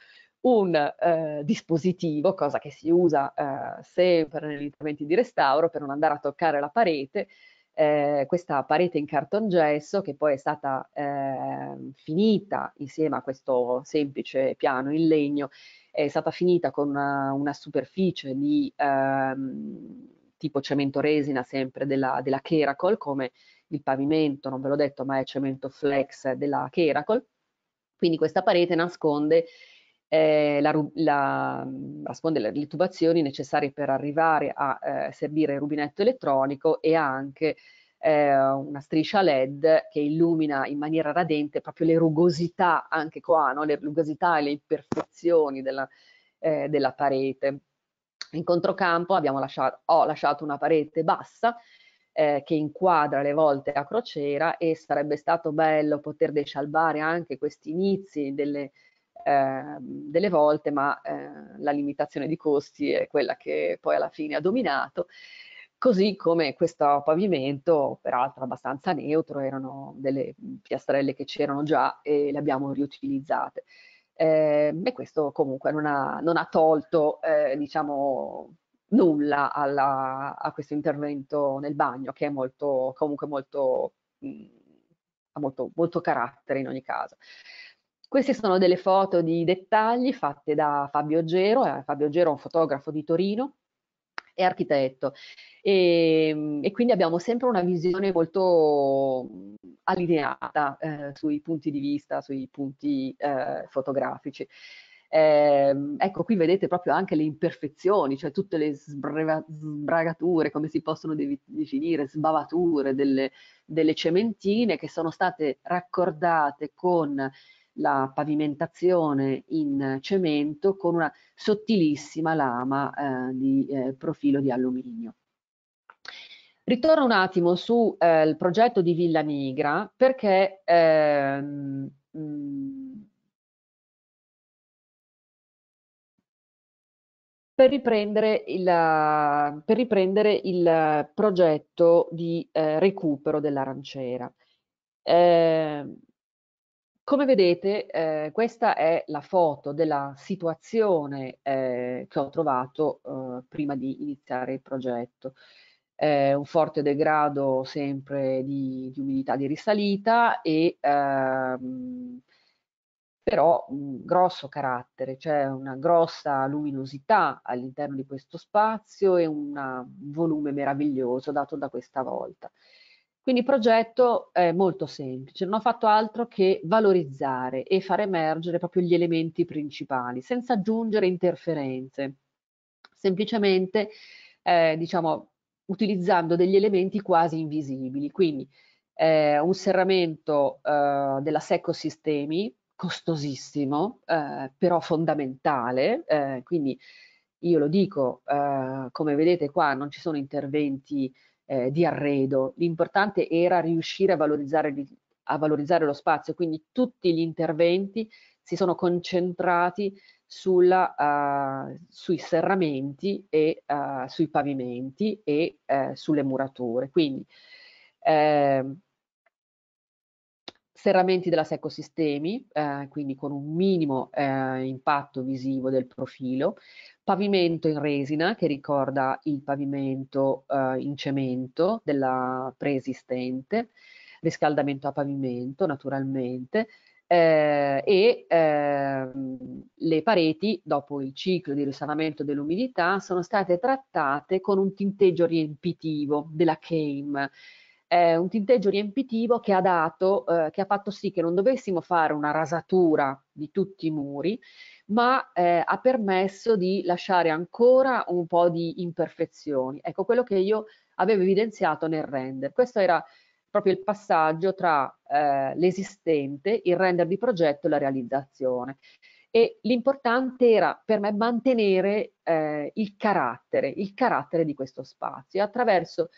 un eh, dispositivo, cosa che si usa eh, sempre negli interventi di restauro per non andare a toccare la parete, eh, questa parete in cartongesso che poi è stata ehm, finita insieme a questo semplice piano in legno, è stata finita con una, una superficie di... Ehm, tipo cemento resina sempre della, della Keracol, come il pavimento, non ve l'ho detto, ma è cemento flex della Keracol. Quindi questa parete nasconde eh, la, la, nasconde le, le tubazioni necessarie per arrivare a eh, servire il rubinetto elettronico e anche eh, una striscia LED che illumina in maniera radente proprio le rugosità, anche qua, no? le rugosità e le imperfezioni della, eh, della parete. In controcampo lasciato, ho lasciato una parete bassa eh, che inquadra le volte a crociera e sarebbe stato bello poter descialbare anche questi inizi delle, eh, delle volte, ma eh, la limitazione di costi è quella che poi alla fine ha dominato. Così come questo pavimento, peraltro abbastanza neutro, erano delle piastrelle che c'erano già e le abbiamo riutilizzate eh, e questo comunque non ha, non ha tolto eh, diciamo, nulla alla, a questo intervento nel bagno che è molto, comunque molto, mh, mm, ha molto, molto carattere in ogni caso. Queste sono delle foto di dettagli fatte da Fabio Gero, eh, Fabio Gero è un fotografo di Torino è architetto. E, ehm, e, quindi abbiamo sempre una visione molto mm, allineata eh, sui punti di vista, sui punti eh, fotografici. Eh, ecco, qui vedete proprio anche le imperfezioni, cioè tutte le sbreva, sbragature, come si possono de- definire, sbavature delle, delle, cementine che sono state raccordate con la pavimentazione in cemento con una sottilissima lama eh, di eh, profilo di alluminio. Ritorno un attimo sul eh, progetto di Villa Nigra perché ehm, mm, per riprendere il, per riprendere il progetto di eh, recupero dell'aranciera. Eh, come vedete, eh, questa è la foto della situazione eh, che ho trovato eh, prima di iniziare il progetto. un forte degrado sempre di, di umidità di risalita e ehm, però un grosso carattere, c'è cioè una grossa luminosità all'interno di questo spazio e un volume meraviglioso dato da questa volta. Quindi il progetto è molto semplice, non ha fatto altro che valorizzare e far emergere proprio gli elementi principali, senza aggiungere interferenze, semplicemente eh, diciamo, utilizzando degli elementi quasi invisibili. Quindi eh, un serramento eh, della Secco Sistemi, costosissimo, eh, però fondamentale, eh, quindi io lo dico, eh, come vedete qua non ci sono interventi eh, di arredo. L'importante era riuscire a valorizzare, a valorizzare lo spazio, quindi tutti gli interventi si sono concentrati sulla, uh, sui serramenti e uh, sui pavimenti e uh, sulle murature. Quindi eh, serramenti della dell'assecosistemi, eh, quindi con un minimo eh, impatto visivo del profilo, pavimento in resina che ricorda il pavimento eh, in cemento della preesistente, riscaldamento a pavimento naturalmente, eh, e eh, le pareti, dopo il ciclo di risanamento dell'umidità, sono state trattate con un tinteggio riempitivo della CAME, eh, un tinteggio riempitivo che ha dato, eh, che ha fatto sì che non dovessimo fare una rasatura di tutti i muri, ma eh, ha permesso di lasciare ancora un po' di imperfezioni. Ecco quello che io avevo evidenziato nel render. Questo era proprio il passaggio tra eh, l'esistente, il render di progetto e la realizzazione. E l'importante era per me mantenere eh, il carattere, il carattere di questo spazio attraverso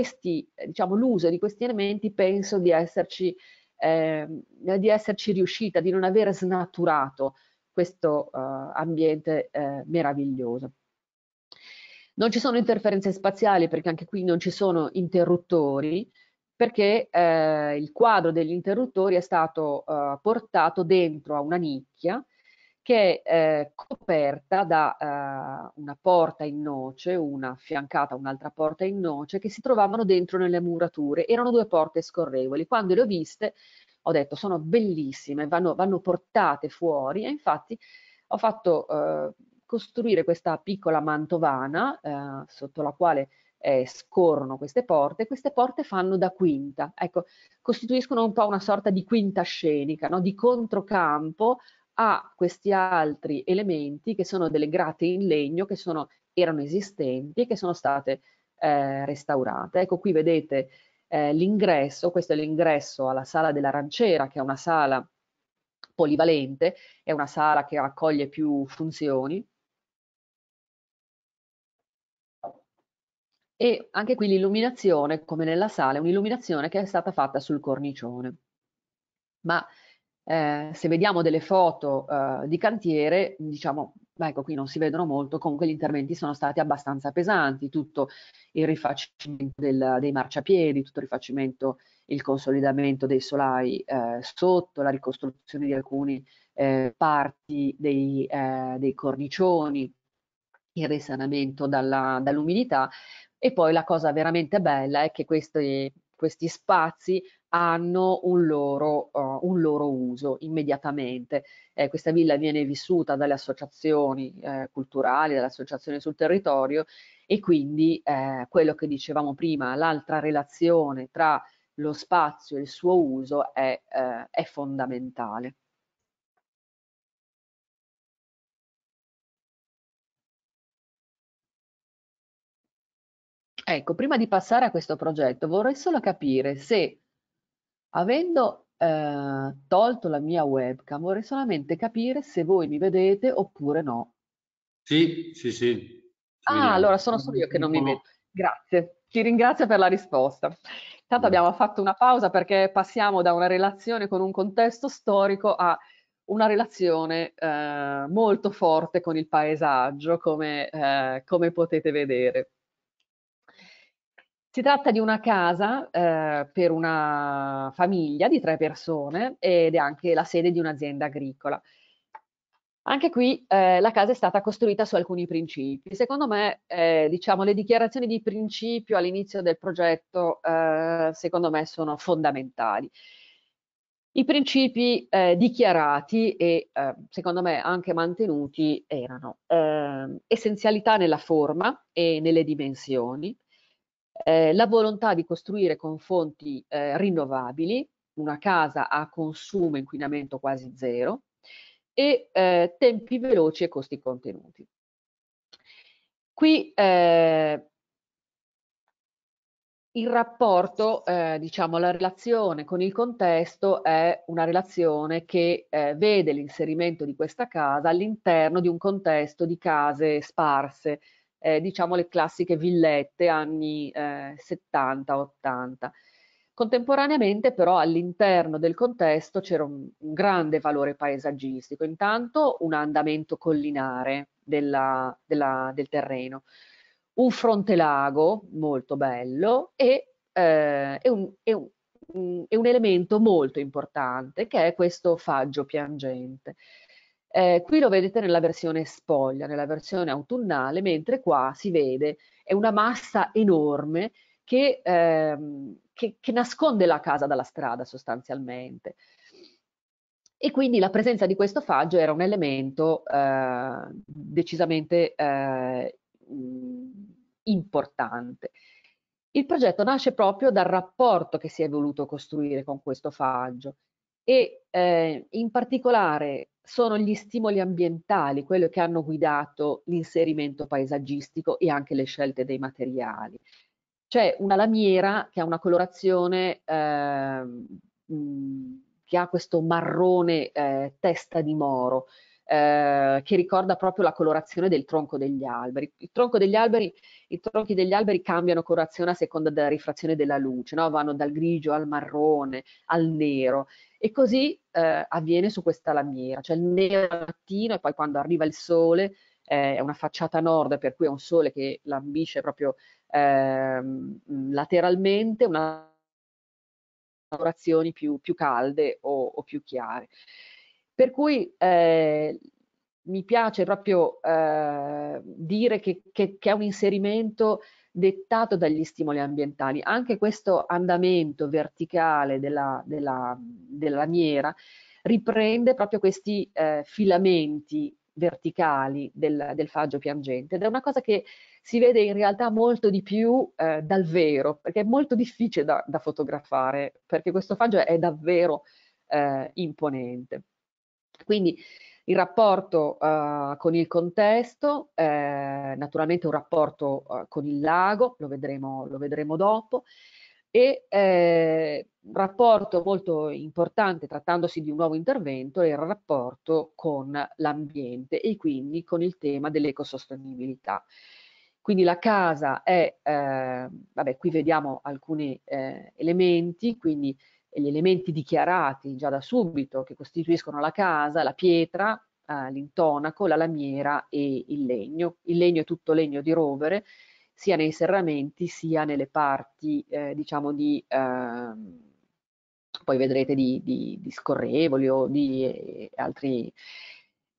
questi, eh, diciamo, l'uso di questi elementi penso di esserci, eh, di esserci riuscita, di non aver snaturato questo eh, ambiente eh, meraviglioso. Non ci sono interferenze spaziali perché anche qui non ci sono interruttori, perché eh, il quadro degli interruttori è stato eh, portato dentro a una nicchia che è eh, coperta da eh, una porta in noce, una affiancata a un'altra porta in noce, che si trovavano dentro nelle murature. Erano due porte scorrevoli. Quando le ho viste ho detto sono bellissime, vanno, vanno portate fuori e infatti ho fatto eh, costruire questa piccola mantovana eh, sotto la quale eh, scorrono queste porte, queste porte fanno da quinta, ecco, costituiscono un po' una sorta di quinta scenica, no? di controcampo a questi altri elementi che sono delle grate in legno che sono, erano esistenti e che sono state eh, restaurate. Ecco qui vedete eh, l'ingresso, questo è l'ingresso alla sala dell'aranciera che è una sala polivalente, è una sala che raccoglie più funzioni. E anche qui l'illuminazione, come nella sala, è un'illuminazione che è stata fatta sul cornicione. Ma eh, se vediamo delle foto eh, di cantiere, diciamo, ecco qui non si vedono molto, comunque gli interventi sono stati abbastanza pesanti, tutto il rifacimento del, dei marciapiedi, tutto il rifacimento, il consolidamento dei solai eh, sotto, la ricostruzione di alcune eh, parti dei, eh, dei, cornicioni, il risanamento dall'umidità dall e poi la cosa veramente bella è che questi, questi spazi hanno un loro, uh, un loro uso immediatamente. Eh, questa villa viene vissuta dalle associazioni eh, culturali, dalle associazioni sul territorio e quindi eh, quello che dicevamo prima, l'altra relazione tra lo spazio e il suo uso è, eh, è fondamentale. Ecco, prima di passare a questo progetto vorrei solo capire se Avendo eh, tolto la mia webcam, vorrei solamente capire se voi mi vedete oppure no. Sì, sì, sì. Ah, vediamo. allora sono solo io che non mi vedo. Grazie, ti ringrazio per la risposta. Intanto abbiamo fatto una pausa perché passiamo da una relazione con un contesto storico a una relazione eh, molto forte con il paesaggio, come, eh, come potete vedere. Si tratta di una casa eh, per una famiglia di tre persone ed è anche la sede di un'azienda agricola. Anche qui eh, la casa è stata costruita su alcuni principi. Secondo me, eh, diciamo, le dichiarazioni di principio all'inizio del progetto, eh, secondo me, sono fondamentali. I principi eh, dichiarati e, eh, secondo me, anche mantenuti erano essenzialità nella forma e nelle dimensioni, eh, la volontà di costruire con fonti eh, rinnovabili, una casa a consumo e inquinamento quasi zero, e eh, tempi veloci e costi contenuti. Qui eh, il rapporto, eh, diciamo, la relazione con il contesto è una relazione che eh, vede l'inserimento di questa casa all'interno di un contesto di case sparse, eh, diciamo le classiche villette anni eh, 70-80. Contemporaneamente però all'interno del contesto c'era un, un, grande valore paesaggistico, intanto un andamento collinare della, della, del terreno, un fronte lago molto bello e, eh, e, un, e, un, e, un, elemento molto importante che è questo faggio piangente. Eh, qui lo vedete nella versione spoglia, nella versione autunnale, mentre qua si vede è una massa enorme che, ehm, che, che nasconde la casa dalla strada sostanzialmente. E quindi la presenza di questo faggio era un elemento eh, decisamente eh, importante. Il progetto nasce proprio dal rapporto che si è voluto costruire con questo faggio e eh, in particolare sono gli stimoli ambientali, quello che hanno guidato l'inserimento paesaggistico e anche le scelte dei materiali. C'è una lamiera che ha una colorazione eh, che ha questo marrone eh, testa di moro, eh, che ricorda proprio la colorazione del tronco degli alberi. Tronco degli alberi I tronchi degli alberi cambiano colorazione a seconda della rifrazione della luce, no? vanno dal grigio al marrone, al nero e così eh, avviene su questa lamiera, cioè il nero al mattino e poi quando arriva il sole eh, è una facciata nord per cui è un sole che lambisce proprio ehm, lateralmente, una colorazioni più, più calde o, o più chiare. Per cui eh, mi piace proprio eh, dire che, che, che, è un inserimento dettato dagli stimoli ambientali. Anche questo andamento verticale della, della, della lamiera riprende proprio questi eh, filamenti verticali del, del, faggio piangente ed è una cosa che si vede in realtà molto di più eh, dal vero perché è molto difficile da, da fotografare perché questo faggio è davvero eh, imponente. Quindi il rapporto uh, con il contesto, eh, naturalmente un rapporto uh, con il lago, lo vedremo, lo vedremo dopo, e eh, un rapporto molto importante trattandosi di un nuovo intervento è il rapporto con l'ambiente e quindi con il tema dell'ecosostenibilità. Quindi la casa è, eh, vabbè qui vediamo alcuni eh, elementi, quindi gli elementi dichiarati già da subito che costituiscono la casa, la pietra, eh, l'intonaco, la lamiera e il legno. Il legno è tutto legno di rovere, sia nei serramenti sia nelle parti, eh, diciamo, di, eh, poi vedrete, di, di, di scorrevoli o di eh, altri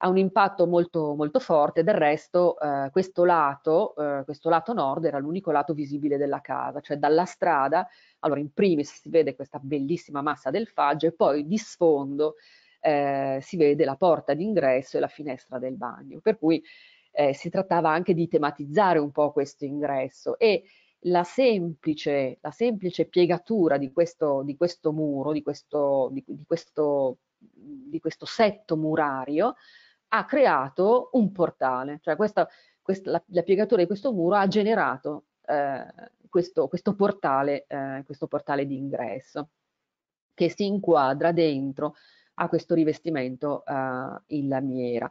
ha un impatto molto, molto forte, del resto eh, questo, lato, eh, questo lato nord era l'unico lato visibile della casa, cioè dalla strada, allora in primis si vede questa bellissima massa del faggio e poi di sfondo eh, si vede la porta d'ingresso e la finestra del bagno, per cui eh, si trattava anche di tematizzare un po' questo ingresso e la semplice, la semplice piegatura di questo, di questo muro, di questo, di, di questo di questo setto murario ha creato un portale, cioè questa, questa, la, la, piegatura di questo muro ha generato eh, questo, questo, portale, eh, questo portale di ingresso che si inquadra dentro a questo rivestimento eh, in lamiera.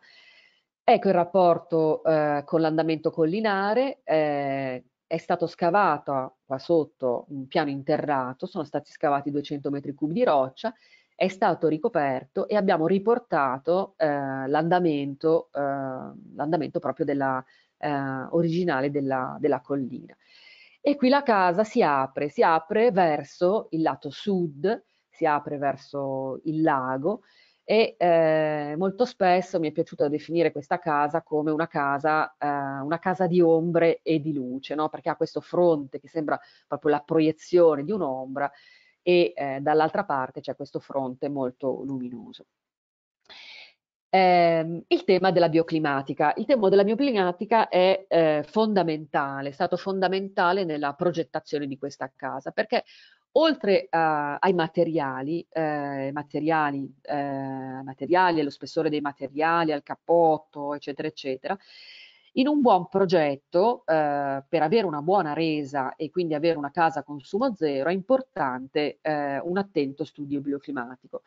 Ecco il rapporto eh, con l'andamento collinare, eh, è stato scavato qua sotto un piano interrato, sono stati scavati 200 metri cubi di roccia è stato ricoperto e abbiamo riportato eh, l'andamento, eh, l'andamento proprio della, eh, originale della, della collina. E qui la casa si apre, si apre verso il lato sud, si apre verso il lago e eh, molto spesso mi è piaciuto definire questa casa come una casa, eh, una casa di ombre e di luce, no? perché ha questo fronte che sembra proprio la proiezione di un'ombra e eh, dall'altra parte c'è questo fronte molto luminoso. Eh, il tema della bioclimatica. Il tema della bioclimatica è eh, fondamentale, è stato fondamentale nella progettazione di questa casa, perché oltre a, ai materiali, eh, materiali, eh, materiali, allo spessore dei materiali, al cappotto, eccetera, eccetera, in un buon progetto, eh, per avere una buona resa e quindi avere una casa a consumo zero, è importante eh, un attento studio bioclimatico.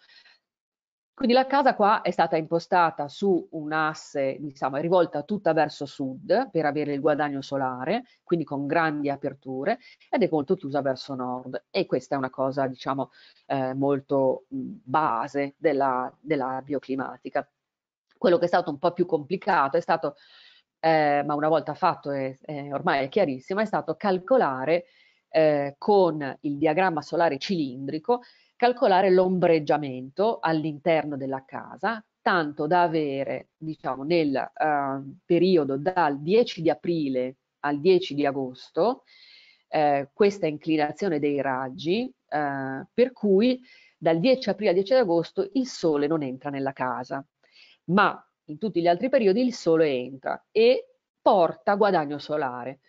Quindi la casa qua è stata impostata su un'asse, diciamo, è rivolta tutta verso sud per avere il guadagno solare, quindi con grandi aperture, ed è molto chiusa verso nord. E questa è una cosa, diciamo, eh, molto base della, della bioclimatica. Quello che è stato un po' più complicato è stato eh, ma una volta fatto è, è, ormai è chiarissimo, è stato calcolare eh, con il diagramma solare cilindrico, calcolare l'ombreggiamento all'interno della casa, tanto da avere, diciamo, nel eh, periodo dal 10 di aprile al 10 di agosto, eh, questa inclinazione dei raggi, eh, per cui dal 10 aprile al 10 agosto il sole non entra nella casa. Ma in tutti gli altri periodi il sole entra e porta guadagno solare.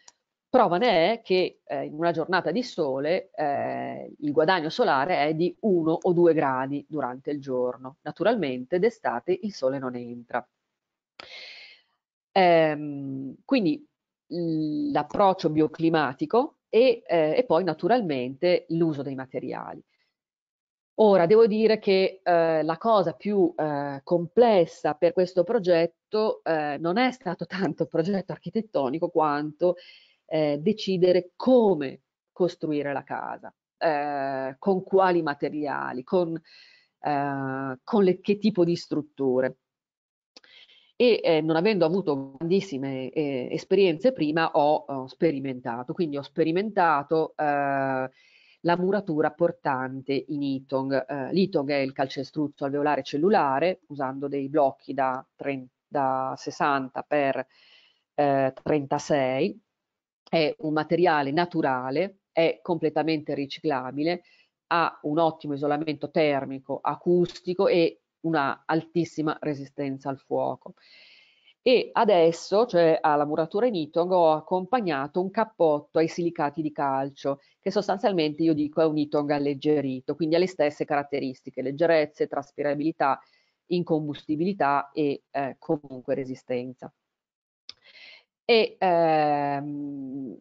Prova ne è che eh, in una giornata di sole eh, il guadagno solare è di 1 o 2 gradi durante il giorno. Naturalmente d'estate il sole non entra. Ehm, quindi l'approccio bioclimatico e, eh, e poi naturalmente l'uso dei materiali. Ora, devo dire che eh, la cosa più eh, complessa per questo progetto eh, non è stato tanto il progetto architettonico quanto eh, decidere come costruire la casa, eh, con quali materiali, con, eh, con le, che tipo di strutture. E non avendo avuto grandissime esperienze prima, ho, ho, sperimentato, quindi ho sperimentato la muratura portante in itong. Eh, l'itong è il calcestruzzo alveolare cellulare, usando dei blocchi da, 30, da 60 x eh, 36, è un materiale naturale, è completamente riciclabile, ha un ottimo isolamento termico, acustico e una altissima resistenza al fuoco e adesso, cioè alla muratura in Itong, ho accompagnato un cappotto ai silicati di calcio, che sostanzialmente io dico è un itong alleggerito, quindi ha le stesse caratteristiche, leggerezze, traspirabilità, incombustibilità e eh, comunque resistenza. E ehm,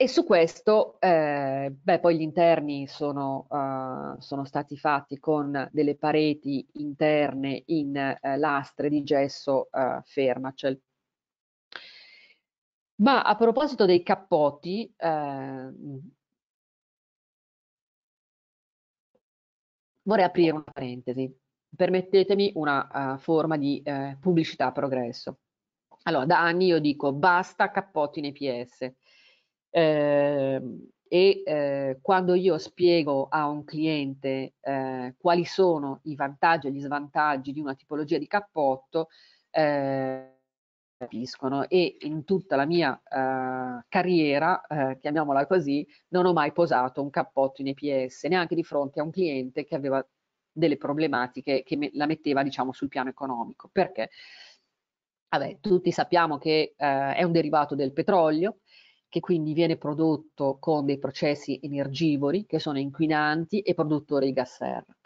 e su questo, eh, beh, poi gli interni sono, uh, sono, stati fatti con delle pareti interne in uh, lastre di gesso uh, eh, Fermacel. Cioè Ma a proposito dei cappotti, ehm, vorrei aprire una parentesi. Permettetemi una forma di pubblicità a progresso. Allora, da anni io dico basta cappotti in EPS eh, e eh, quando io spiego a un cliente eh, quali sono i vantaggi e gli svantaggi di una tipologia di cappotto, eh, capiscono e in tutta la mia eh, carriera, eh, chiamiamola così, non ho mai posato un cappotto in EPS, neanche di fronte a un cliente che aveva delle problematiche che me la metteva diciamo sul piano economico. Perché? Vabbè, tutti sappiamo che eh, è un derivato del petrolio, che quindi viene prodotto con dei processi energivori che sono inquinanti e produttori di gas serra.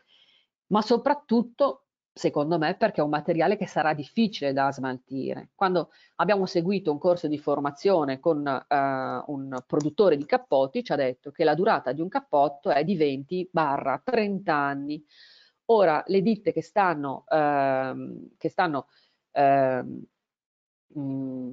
Ma soprattutto, secondo me, perché è un materiale che sarà difficile da smaltire. Quando abbiamo seguito un corso di formazione con eh, un produttore di cappotti, ci ha detto che la durata di un cappotto è di 20-30 anni. Ora, le ditte che stanno, ehm, che stanno ehm, mh, mm,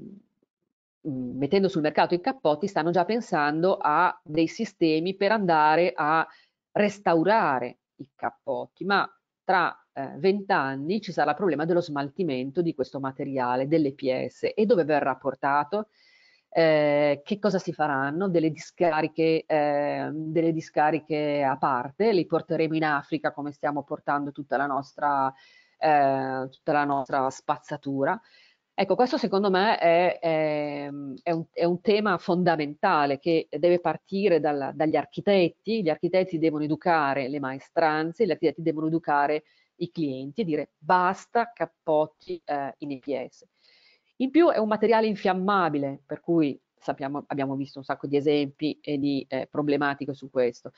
mettendo sul mercato i cappotti stanno già pensando a dei sistemi per andare a restaurare i cappotti, ma tra eh, vent'anni eh, ci sarà il problema dello smaltimento di questo materiale, dell'EPS e dove verrà portato? Eh, che cosa si faranno? Delle discariche, eh, delle discariche, a parte, li porteremo in Africa come stiamo portando tutta la nostra, eh, tutta la nostra spazzatura. Ecco, questo secondo me è, è, ehm, è, un, è un, tema fondamentale che deve partire dalla, dagli architetti, gli architetti devono educare le maestranze, gli architetti devono educare i clienti e dire basta cappotti eh, in EPS. In più è un materiale infiammabile, per cui sappiamo, abbiamo visto un sacco di esempi e di eh, problematiche su questo.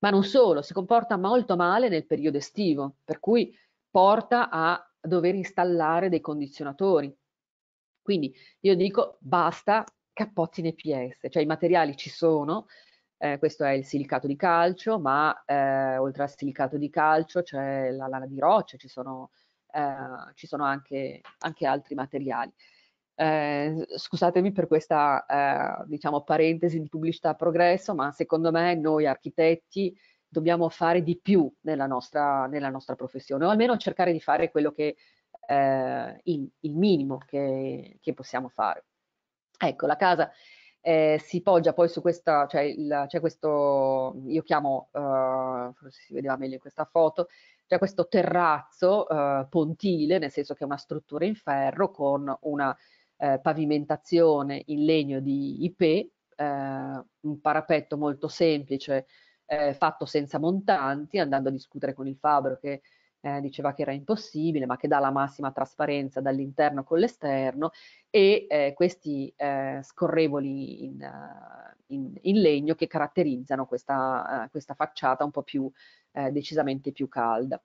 Ma non solo, si comporta molto male nel periodo estivo, per cui porta a dover installare dei condizionatori, quindi io dico basta cappotti NPS, cioè i materiali ci sono, eh, questo è il silicato di calcio, ma eh, oltre al silicato di calcio c'è la lana di roccia, ci sono, eh, ci sono anche, anche, altri materiali. Eh, scusatemi per questa eh, diciamo, parentesi di pubblicità a progresso, ma secondo me noi architetti dobbiamo fare di più nella nostra, nella nostra professione, o almeno cercare di fare quello che eh, il, il, minimo che, che, possiamo fare. Ecco, la casa eh, si poggia poi su questa, cioè c'è questo, io chiamo, eh, forse si vedeva meglio in questa foto, c'è questo terrazzo eh, pontile, nel senso che è una struttura in ferro con una eh, pavimentazione in legno di IP, eh, un parapetto molto semplice, fatto senza montanti, andando a discutere con il fabbro che eh, diceva che era impossibile, ma che dà la massima trasparenza dall'interno con l'esterno e eh, questi eh, scorrevoli in, eh, in, in, legno che caratterizzano questa, eh, questa facciata un po' più eh, decisamente più calda.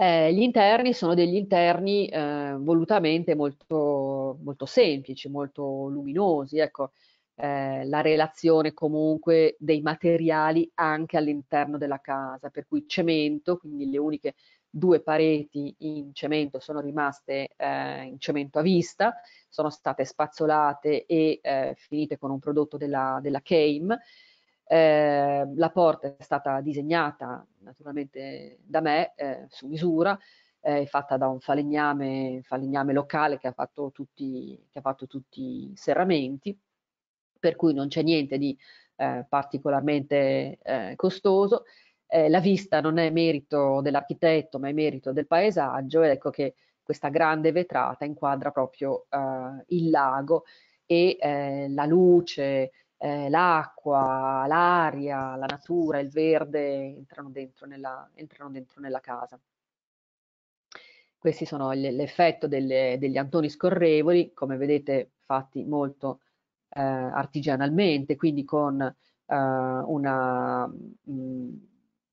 gli interni sono degli interni volutamente molto, molto semplici, molto luminosi, ecco, eh, la relazione comunque dei materiali anche all'interno della casa, per cui cemento, quindi le uniche due pareti in cemento sono rimaste eh, in cemento a vista, sono state spazzolate e eh, finite con un prodotto della, della CAME. Eh, la porta è stata disegnata naturalmente da me eh, su misura, eh, è fatta da un falegname, falegname locale che ha fatto tutti, che ha fatto tutti i serramenti per cui non c'è niente di eh, particolarmente eh, costoso. Eh, la vista non è merito dell'architetto, ma è merito del paesaggio, ed ecco che questa grande vetrata inquadra proprio eh, il lago e eh, la luce, eh, l'acqua, l'aria, la natura, il verde entrano dentro nella, entrano dentro nella casa. Questi sono l'effetto degli antoni scorrevoli, come vedete fatti molto eh, artigianalmente, quindi con eh, una, mh, mm,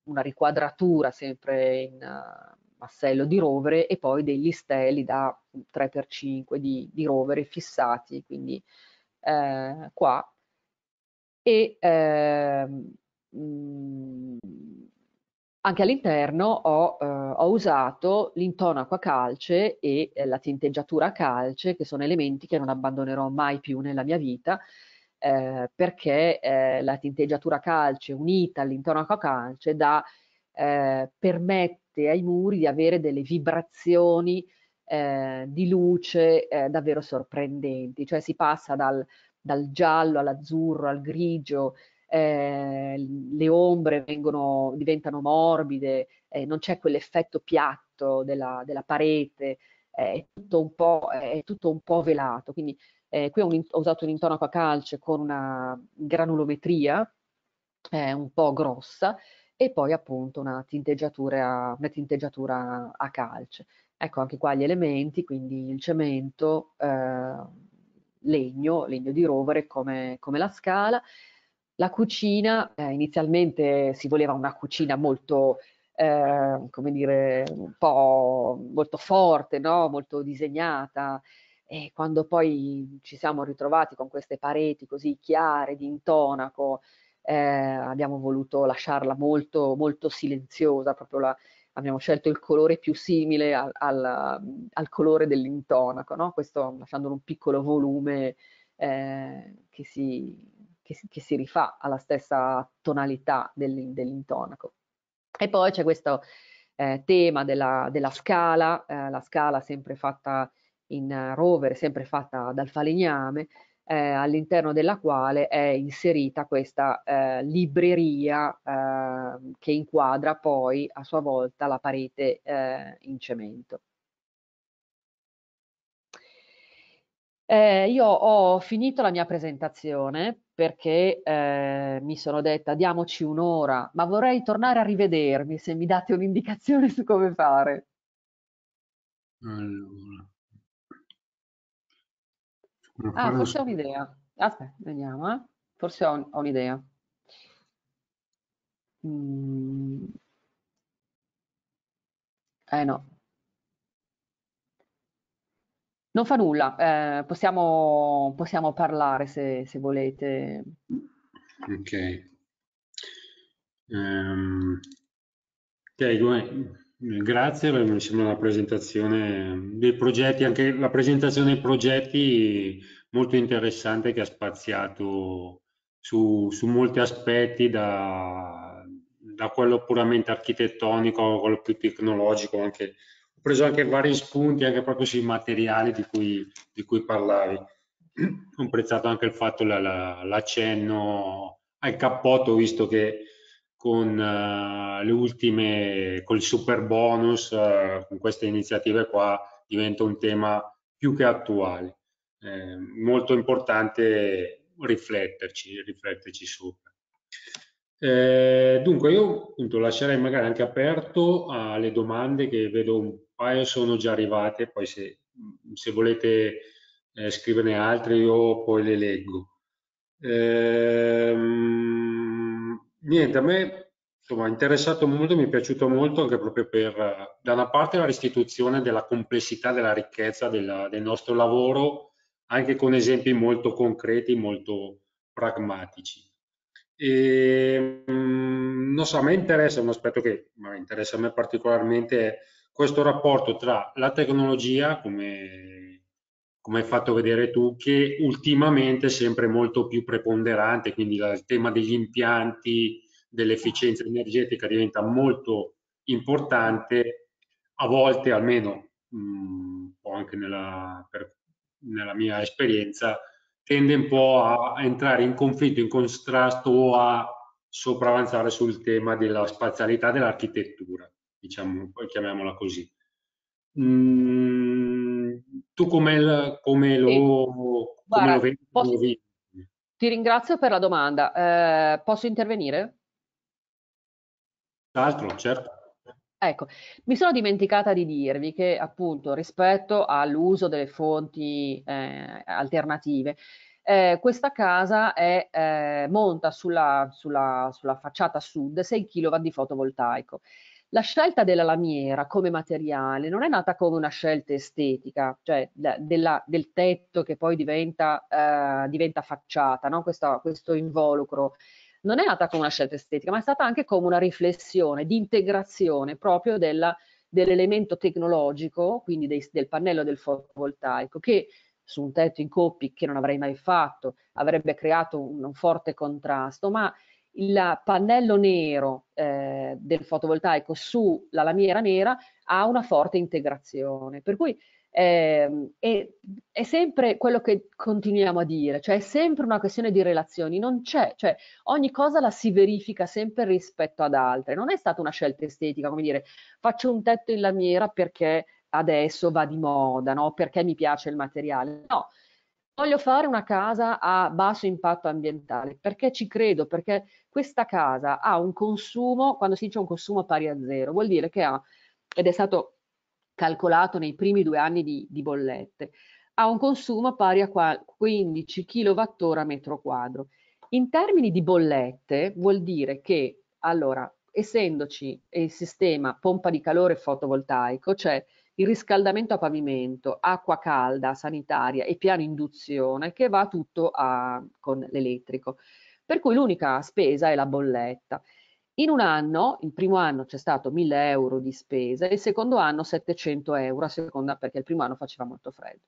una, riquadratura sempre in uh, eh, massello di rovere e poi dei listelli da 3x5 di, di rovere fissati, quindi eh, qua. E mh, ehm, mm, anche all'interno ho, eh, ho, usato l'intonaco a calce e eh, la tinteggiatura a calce, che sono elementi che non abbandonerò mai più nella mia vita, eh, perché eh, la tinteggiatura a calce unita all'intonaco a calce dà, eh, permette ai muri di avere delle vibrazioni eh, di luce davvero sorprendenti, cioè si passa dal, dal giallo all'azzurro al grigio, eh, le ombre vengono, diventano morbide, eh, non c'è quell'effetto piatto della, della parete, eh, è tutto, è, tutto un po', velato. Quindi eh, qui ho, un, ho, usato un intonaco a calce con una granulometria eh, un po' grossa e poi appunto una tinteggiatura, una tinteggiatura a calce. Ecco anche qua gli elementi, quindi il cemento, eh, legno, legno di rovere come, come la scala la cucina, eh, inizialmente si voleva una cucina molto, eh, come dire, un po' molto forte, no? molto disegnata, e quando poi ci siamo ritrovati con queste pareti così chiare, di intonaco, eh, abbiamo voluto lasciarla molto, molto silenziosa, proprio la, abbiamo scelto il colore più simile al, al, al colore dell'intonaco, no? questo lasciandolo un piccolo volume eh, che si che, che si rifà alla stessa tonalità del, dell'intonaco. E poi c'è questo eh, tema della, della scala, eh, la scala sempre fatta in rovere, sempre fatta dal falegname, eh, all'interno della quale è inserita questa eh, libreria eh, che inquadra poi a sua volta la parete eh, in cemento. Eh, io ho finito la mia presentazione perché eh, mi sono detta diamoci un'ora, ma vorrei tornare a rivedermi se mi date un'indicazione su come fare. Allora. Ah, fare forse ho un'idea. Aspetta, vediamo. eh. Forse ho, ho un'idea. Mm, Eh no, non fa nulla, eh, possiamo, possiamo, parlare se, se volete. Ok. Um, okay grazie, beh, mi sembra una presentazione dei progetti, anche la presentazione dei progetti molto interessante che ha spaziato su, su molti aspetti da, da quello puramente architettonico a quello più tecnologico, anche preso anche vari spunti anche proprio sui materiali di cui, di cui parlavi. Ho apprezzato anche il fatto l'accenno al cappotto, visto che con uh, le ultime, col super bonus, uh, con queste iniziative qua, diventa un tema più che attuale. Eh, molto importante rifletterci, rifletterci sopra. Eh, dunque io appunto lascerei magari anche aperto alle domande che vedo un paio sono già arrivate, poi se, se volete eh, scriverne altre io poi le leggo. Ehm, niente, a me insomma, è interessato molto, mi è piaciuto molto anche proprio per, da una parte, la restituzione della complessità, della ricchezza della, del nostro lavoro, anche con esempi molto concreti, molto pragmatici. E, ehm, non so, a me interessa un aspetto che ma interessa a me particolarmente, è questo rapporto tra la tecnologia, come, come hai fatto vedere tu, che ultimamente è sempre molto più preponderante, quindi il tema degli impianti, dell'efficienza energetica diventa molto importante, a volte almeno, un mm, anche nella, per, nella mia esperienza, tende un po' a entrare in conflitto, in contrasto o a sopravanzare sul tema della spazialità dell'architettura diciamo, chiamiamola così. Mm, tu come, come, lo, come lo vedi? lo vedi? Ti ringrazio per la domanda. Eh, posso intervenire? D'altro, certo. Ecco, mi sono dimenticata di dirvi che appunto rispetto all'uso delle fonti eh, alternative, eh, questa casa è, eh, monta sulla, sulla, sulla, facciata sud 6 kW di fotovoltaico. La scelta della lamiera come materiale non è nata come una scelta estetica, cioè da, della, del tetto che poi diventa, eh, diventa facciata, no? Questa, questo involucro non è nata come una scelta estetica, ma è stata anche come una riflessione di integrazione proprio dell'elemento dell tecnologico, quindi dei, del pannello del fotovoltaico, che su un tetto in coppi che non avrei mai fatto avrebbe creato un, un forte contrasto, ma il pannello nero eh, del fotovoltaico sulla lamiera nera ha una forte integrazione. Per cui eh, è, è, sempre quello che continuiamo a dire, cioè è sempre una questione di relazioni, non c'è, cioè ogni cosa la si verifica sempre rispetto ad altre, non è stata una scelta estetica, come dire faccio un tetto in lamiera perché adesso va di moda, no? perché mi piace il materiale, no, voglio fare una casa a basso impatto ambientale perché ci credo, perché questa casa ha un consumo, quando si dice un consumo pari a zero, vuol dire che ha, ed è stato calcolato nei primi due anni di, di bollette, ha un consumo pari a 15 kWh metro quadro. In termini di bollette vuol dire che, allora, essendoci il sistema pompa di calore fotovoltaico, cioè il riscaldamento a pavimento, acqua calda, sanitaria e piano induzione che va tutto a, con l'elettrico. Per cui l'unica spesa è la bolletta. In un anno, il primo anno c'è stato 1000 euro di spesa e il secondo anno 700 euro, a seconda perché il primo anno faceva molto freddo.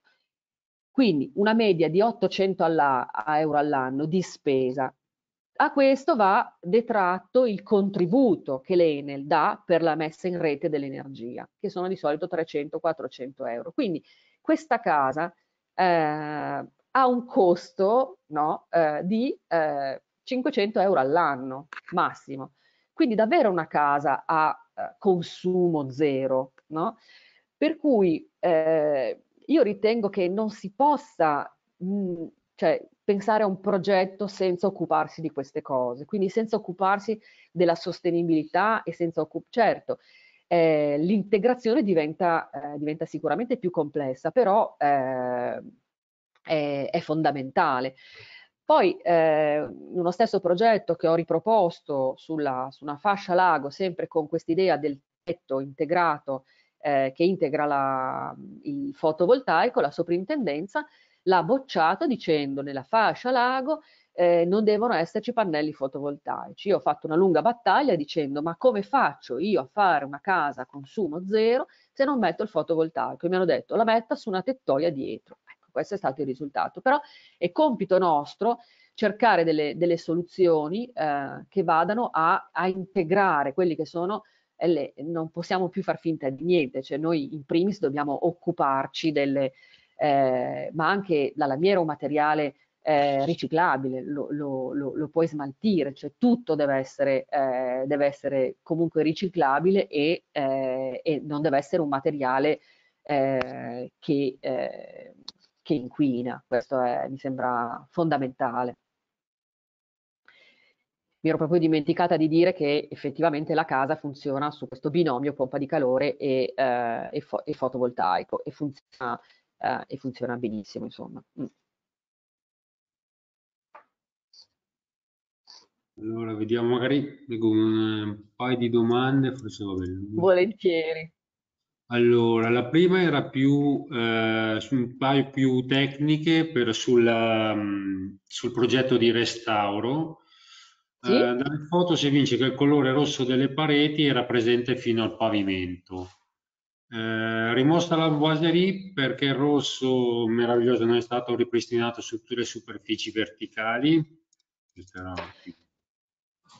Quindi una media di 800 alla, euro all'anno di spesa a questo va detratto il contributo che l'Enel dà per la messa in rete dell'energia, che sono di solito 300-400 euro. Quindi questa casa eh, ha un costo no, eh, di eh, 500 euro all'anno massimo. Quindi davvero una casa a eh, consumo zero. No? Per cui eh, io ritengo che non si possa mh, cioè pensare a un progetto senza occuparsi di queste cose, quindi senza occuparsi della sostenibilità e senza occuparsi, certo, eh, l'integrazione diventa, eh, diventa, sicuramente più complessa, però eh, è, è, fondamentale. Poi eh, uno stesso progetto che ho riproposto sulla, su una fascia lago, sempre con quest'idea del tetto integrato eh, che integra la, il fotovoltaico, la soprintendenza, l'ha bocciata dicendo nella fascia lago eh, non devono esserci pannelli fotovoltaici. Io ho fatto una lunga battaglia dicendo ma come faccio io a fare una casa a consumo zero se non metto il fotovoltaico? E mi hanno detto la metta su una tettoia dietro. Ecco, questo è stato il risultato. Però è compito nostro cercare delle, delle soluzioni eh, che vadano a, a, integrare quelli che sono le, non possiamo più far finta di niente, cioè noi in primis dobbiamo occuparci delle, eh, ma anche la lamiera è un materiale eh, riciclabile, lo, lo, lo, lo, puoi smaltire, cioè tutto deve essere, eh, deve essere comunque riciclabile e, eh, e, non deve essere un materiale eh, che, eh, che, inquina, questo è, mi sembra fondamentale. Mi ero proprio dimenticata di dire che effettivamente la casa funziona su questo binomio pompa di calore e, e, fo e fotovoltaico e funziona eh, e funziona benissimo, insomma. Mm. Allora, vediamo, magari leggo eh, un paio di domande, forse va bene. Volentieri. Allora, la prima era più eh, su un paio più tecniche per, sulla, mm, sul progetto di restauro. Sì? Eh, dalle foto si vince che il colore rosso delle pareti era presente fino al pavimento. Eh, rimossa la boiserie perché il rosso meraviglioso non è stato ripristinato su tutte le superfici verticali.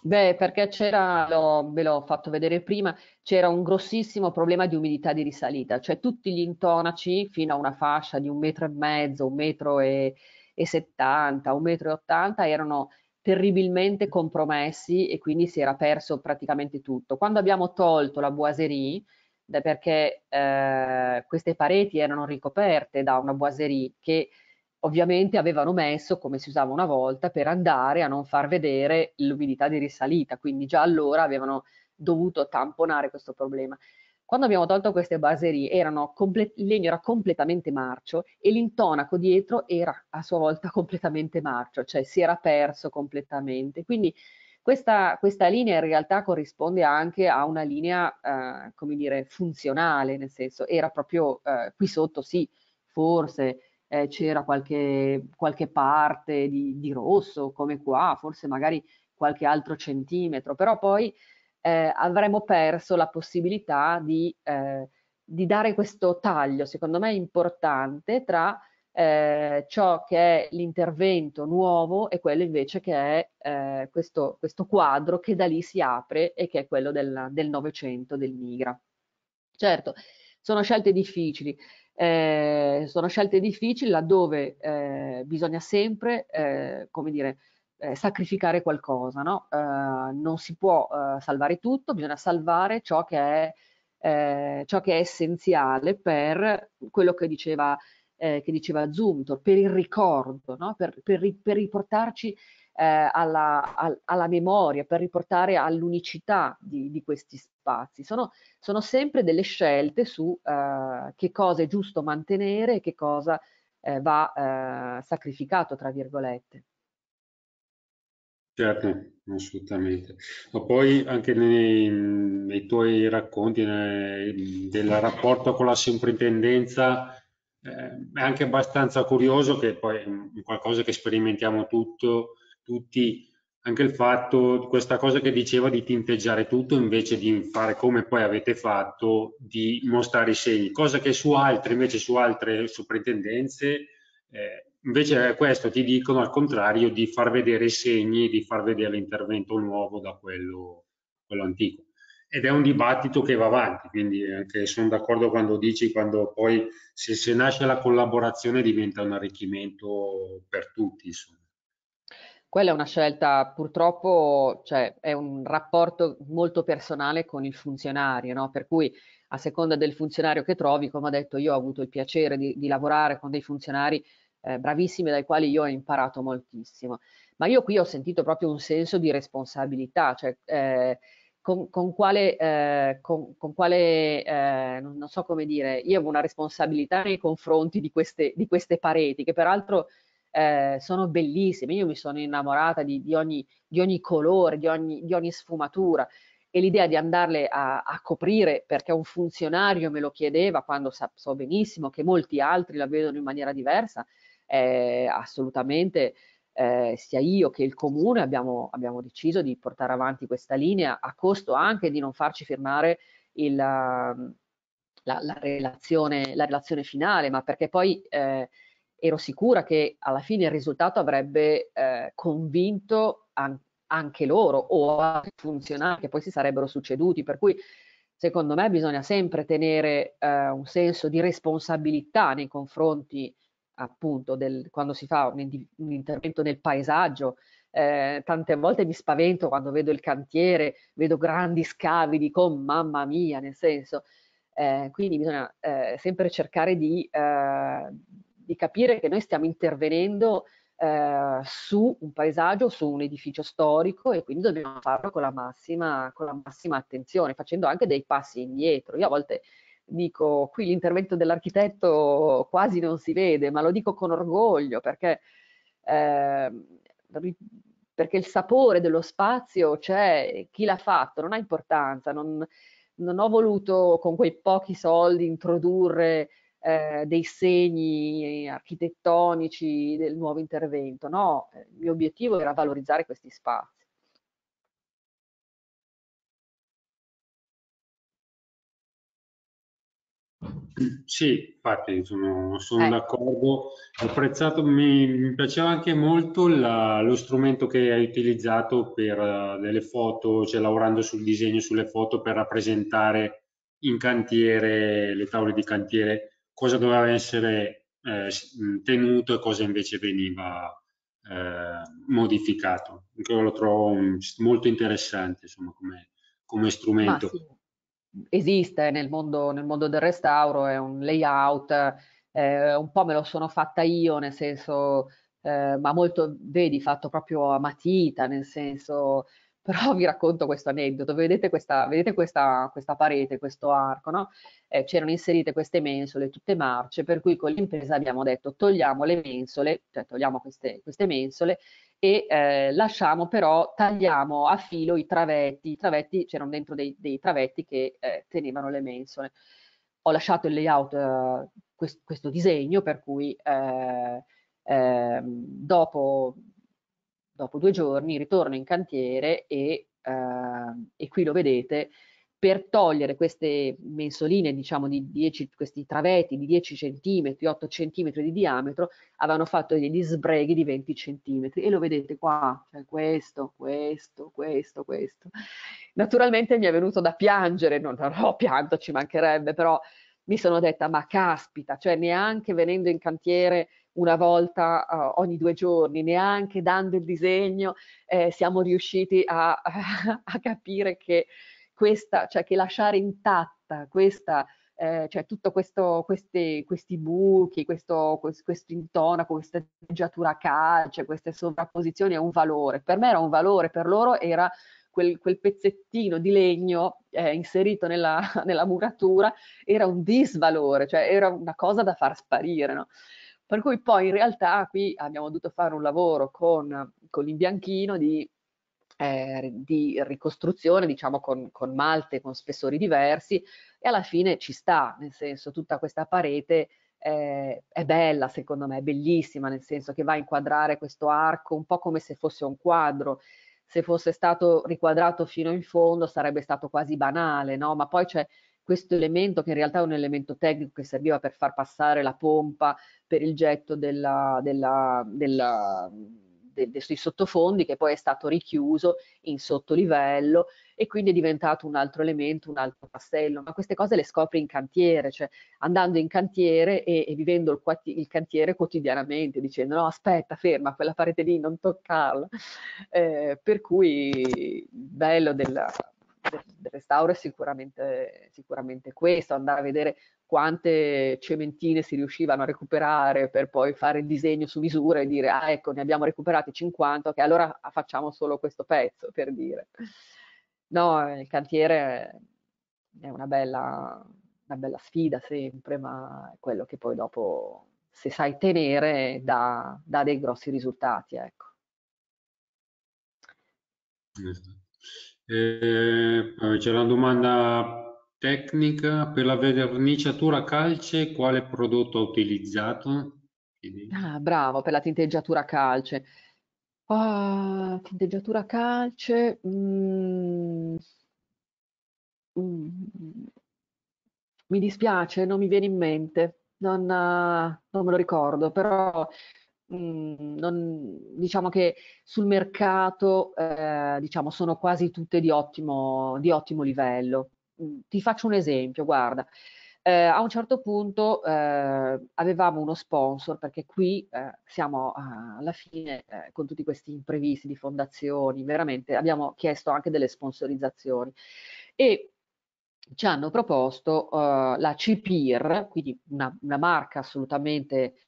Beh, perché c'era, ve l'ho fatto vedere prima, c'era un grossissimo problema di umidità di risalita, cioè tutti gli intonaci fino a una fascia di un metro e mezzo, un metro e, e 70, un metro e ottanta erano terribilmente compromessi e quindi si era perso praticamente tutto. Quando abbiamo tolto la boiserie, perché eh, queste pareti erano ricoperte da una boiserie che ovviamente avevano messo, come si usava una volta, per andare a non far vedere l'umidità di risalita, quindi già allora avevano dovuto tamponare questo problema. Quando abbiamo tolto queste baserie, il legno era completamente marcio e l'intonaco dietro era a sua volta completamente marcio, cioè si era perso completamente. Quindi questa, questa linea in realtà corrisponde anche a una linea, eh, come dire, funzionale, nel senso era proprio eh, qui sotto, sì, forse eh, c'era qualche, qualche parte di, di rosso, come qua, forse magari qualche altro centimetro, però poi eh, avremmo perso la possibilità di, eh, di, dare questo taglio, secondo me importante, tra eh, ciò che è l'intervento nuovo e quello invece che è eh, questo, questo, quadro che da lì si apre e che è quello del, del Novecento, del Migra. Certo, sono scelte difficili, eh, sono scelte difficili laddove eh, bisogna sempre, eh, come dire, eh, sacrificare qualcosa, no? non si può salvare tutto, bisogna salvare ciò che è eh, ciò che è essenziale per quello che diceva eh, che diceva Zumthor, per il ricordo, no? per, per, per, riportarci eh, alla, al, alla, memoria, per riportare all'unicità di, di questi spazi. Sono, sono, sempre delle scelte su eh, che cosa è giusto mantenere e che cosa eh, va eh, sacrificato, tra virgolette. Certo, assolutamente. Ma poi anche nei, nei tuoi racconti nei, eh, del rapporto con la soprintendenza eh, è anche abbastanza curioso che poi è qualcosa che sperimentiamo tutto, tutti, anche il fatto, questa cosa che diceva di tinteggiare tutto invece di fare come poi avete fatto, di mostrare i segni, cosa che su altre, invece su altre soprintendenze, eh, invece questo ti dicono al contrario di far vedere i segni, di far vedere l'intervento nuovo da quello, quello antico ed è un dibattito che va avanti, quindi eh, sono d'accordo quando dici quando poi se, se, nasce la collaborazione diventa un arricchimento per tutti. Insomma. Quella è una scelta, purtroppo cioè, è un rapporto molto personale con il funzionario, no? per cui a seconda del funzionario che trovi, come ho detto, io ho avuto il piacere di, di lavorare con dei funzionari eh, bravissimi dai quali io ho imparato moltissimo. Ma io qui ho sentito proprio un senso di responsabilità, cioè eh, con, con quale, eh, con, con quale eh, non, non so come dire, io avevo una responsabilità nei confronti di queste, di queste pareti, che peraltro eh, sono bellissime, io mi sono innamorata di, di, ogni, di ogni, colore, di ogni, di ogni sfumatura e l'idea di andarle a, a, coprire perché un funzionario me lo chiedeva quando sa, so benissimo che molti altri la vedono in maniera diversa è assolutamente eh, sia io che il comune abbiamo, abbiamo, deciso di portare avanti questa linea a costo anche di non farci firmare il, um, la, la, relazione, la, relazione, finale, ma perché poi eh, ero sicura che alla fine il risultato avrebbe eh, convinto an anche loro o altri funzionari che poi si sarebbero succeduti, per cui secondo me bisogna sempre tenere eh, un senso di responsabilità nei confronti eh, appunto del, quando si fa un, un intervento nel paesaggio. Eh, tante volte mi spavento quando vedo il cantiere, vedo grandi scavi, dico mamma mia, nel senso. Eh, quindi bisogna eh, sempre cercare di, eh, di, capire che noi stiamo intervenendo eh, su un paesaggio, su un edificio storico e quindi dobbiamo farlo con la massima, con la massima attenzione, facendo anche dei passi indietro. Io a volte dico qui l'intervento dell'architetto quasi non si vede, ma lo dico con orgoglio perché, eh, perché il sapore dello spazio c'è, chi l'ha fatto non ha importanza, non, non, ho voluto con quei pochi soldi introdurre eh, dei segni architettonici del nuovo intervento, no, eh, il mio obiettivo era valorizzare questi spazi. Sì, infatti sono, sono ecco. d'accordo. Apprezzato, mi, mi, piaceva anche molto la, lo strumento che hai utilizzato per uh, delle foto, cioè lavorando sul disegno sulle foto per rappresentare in cantiere le tavole di cantiere, cosa doveva essere eh, tenuto e cosa invece veniva eh, modificato. io lo trovo molto interessante insomma, come, come strumento. Ah, sì esiste nel mondo, nel mondo del restauro, è un layout, eh, un po' me lo sono fatta io, nel senso, eh, ma molto, vedi, fatto proprio a matita, nel senso però vi racconto questo aneddoto, vedete questa, vedete questa, questa parete, questo arco, no? eh, c'erano inserite queste mensole tutte marce, per cui con l'impresa abbiamo detto togliamo le mensole, cioè togliamo queste, queste mensole e eh, lasciamo però, tagliamo a filo i travetti, i travetti c'erano dentro dei, dei, travetti che eh, tenevano le mensole. Ho lasciato il layout, eh, quest, questo disegno, per cui eh, ehm, dopo dopo due giorni ritorno in cantiere e, eh, e qui lo vedete, per togliere queste mensoline, diciamo di 10, questi travetti di 10 cm, 8 cm di diametro, avevano fatto degli sbreghi di 20 cm e lo vedete qua, cioè questo, questo, questo, questo. Naturalmente mi è venuto da piangere, non ho pianto, ci mancherebbe, però mi sono detta ma caspita, cioè neanche venendo in cantiere una volta uh, ogni due giorni, neanche dando il disegno eh, siamo riusciti a, a capire che, questa, cioè che lasciare intatta questa, eh, cioè tutto questo, queste, questi buchi, questo, questo intonaco, questa sceneggiatura calce, queste sovrapposizioni è un valore. Per me era un valore, per loro era Quel, quel, pezzettino di legno eh, inserito nella, nella, muratura era un disvalore, cioè era una cosa da far sparire. No? Per cui poi in realtà qui abbiamo dovuto fare un lavoro con, con l'imbianchino di, eh, di, ricostruzione, diciamo con, con malte, con spessori diversi e alla fine ci sta, nel senso tutta questa parete eh, è bella secondo me, è bellissima, nel senso che va a inquadrare questo arco un po' come se fosse un quadro. Se fosse stato riquadrato fino in fondo sarebbe stato quasi banale, no? Ma poi c'è questo elemento che in realtà è un elemento tecnico che serviva per far passare la pompa per il getto della, della, della, de, de, dei sottofondi che poi è stato richiuso in sottolivello e quindi è diventato un altro elemento, un altro pastello, ma queste cose le scopri in cantiere, cioè andando in cantiere e, e vivendo il, il, cantiere quotidianamente, dicendo no aspetta, ferma, quella parete lì, non toccarla, eh, per cui bello della, del restauro è sicuramente, sicuramente questo, andare a vedere quante cementine si riuscivano a recuperare per poi fare il disegno su misura e dire ah ecco ne abbiamo recuperate 50 ok allora facciamo solo questo pezzo per dire no il cantiere è una bella, una bella sfida sempre ma è quello che poi dopo se sai tenere dà, dà dei grossi risultati ecco giusto eh, c'è una domanda tecnica per la verniciatura calce quale prodotto ha utilizzato? Quindi... Ah, bravo, per la tinteggiatura calce. Ah, tinteggiatura calce. Mm. Mm. Mi dispiace, non mi viene in mente, non, uh, non me lo ricordo, però mh, mhmm, non, diciamo che sul mercato eh, diciamo, sono quasi tutte di ottimo, di ottimo livello. Mhmm, ti faccio un esempio, guarda. Eh, a un certo punto eh, avevamo uno sponsor, perché qui eh, siamo eh, alla fine eh, con tutti questi imprevisti di fondazioni, veramente abbiamo chiesto anche delle sponsorizzazioni e ci hanno proposto eh, la CPIR, quindi una, una marca assolutamente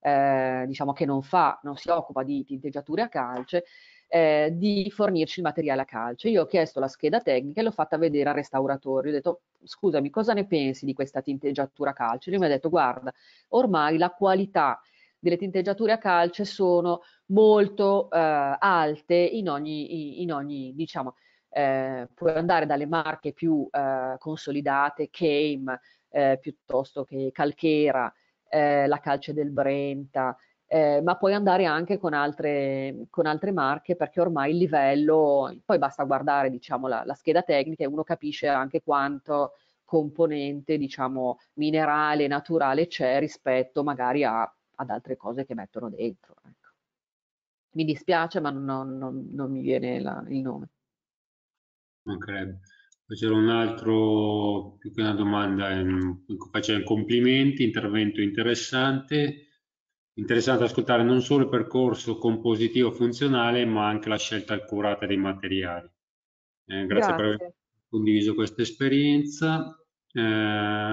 eh, diciamo che non fa, non si occupa di tinteggiature a calce, eh, di fornirci il materiale a calce. Io ho chiesto la scheda tecnica e l'ho fatta vedere al restauratore. Ho detto, scusami, cosa ne pensi di questa tinteggiatura a calce? Lui mi ha detto, guarda, ormai la qualità delle tinteggiature a calce sono molto eh, alte in ogni, in ogni diciamo, eh, puoi andare dalle marche più eh, consolidate, Came, eh, piuttosto che Calchera, eh, la calce del Brenta, eh, ma puoi andare anche con altre, con altre, marche perché ormai il livello, poi basta guardare diciamo, la, la, scheda tecnica e uno capisce anche quanto componente diciamo, minerale, naturale c'è rispetto magari a, ad altre cose che mettono dentro. Ecco. Mi dispiace ma non, non, non mi viene la, il nome. Non credo. Poi c'era un altro, più che una domanda, faceva in complimenti, intervento interessante. Interessante ascoltare non solo il percorso compositivo funzionale, ma anche la scelta accurata dei materiali. Eh, grazie, grazie, per aver condiviso questa esperienza. Eh,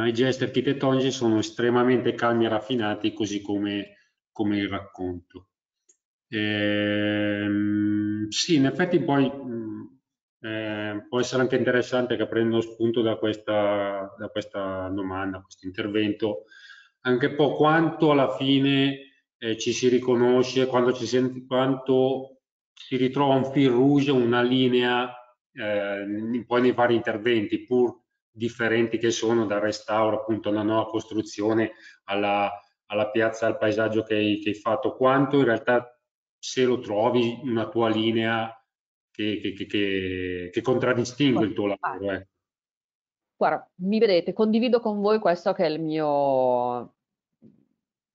I gesti architettonici sono estremamente calmi e raffinati, così come, come il racconto. Eh, sì, in effetti poi eh, può essere anche interessante che prendo spunto da questa, da questa domanda, questo intervento, anche un po' quanto alla fine eh, ci si riconosce, quando ci senti, quanto si ritrova un fil rouge, una linea eh, poi nei vari interventi, pur differenti che sono dal restauro, appunto alla nuova costruzione alla, alla piazza, al paesaggio che hai, che hai fatto, quanto in realtà se lo trovi una tua linea che, che, che, che contraddistingue il tuo lavoro. Eh. Guarda, mi vedete, condivido con voi questo che è il mio,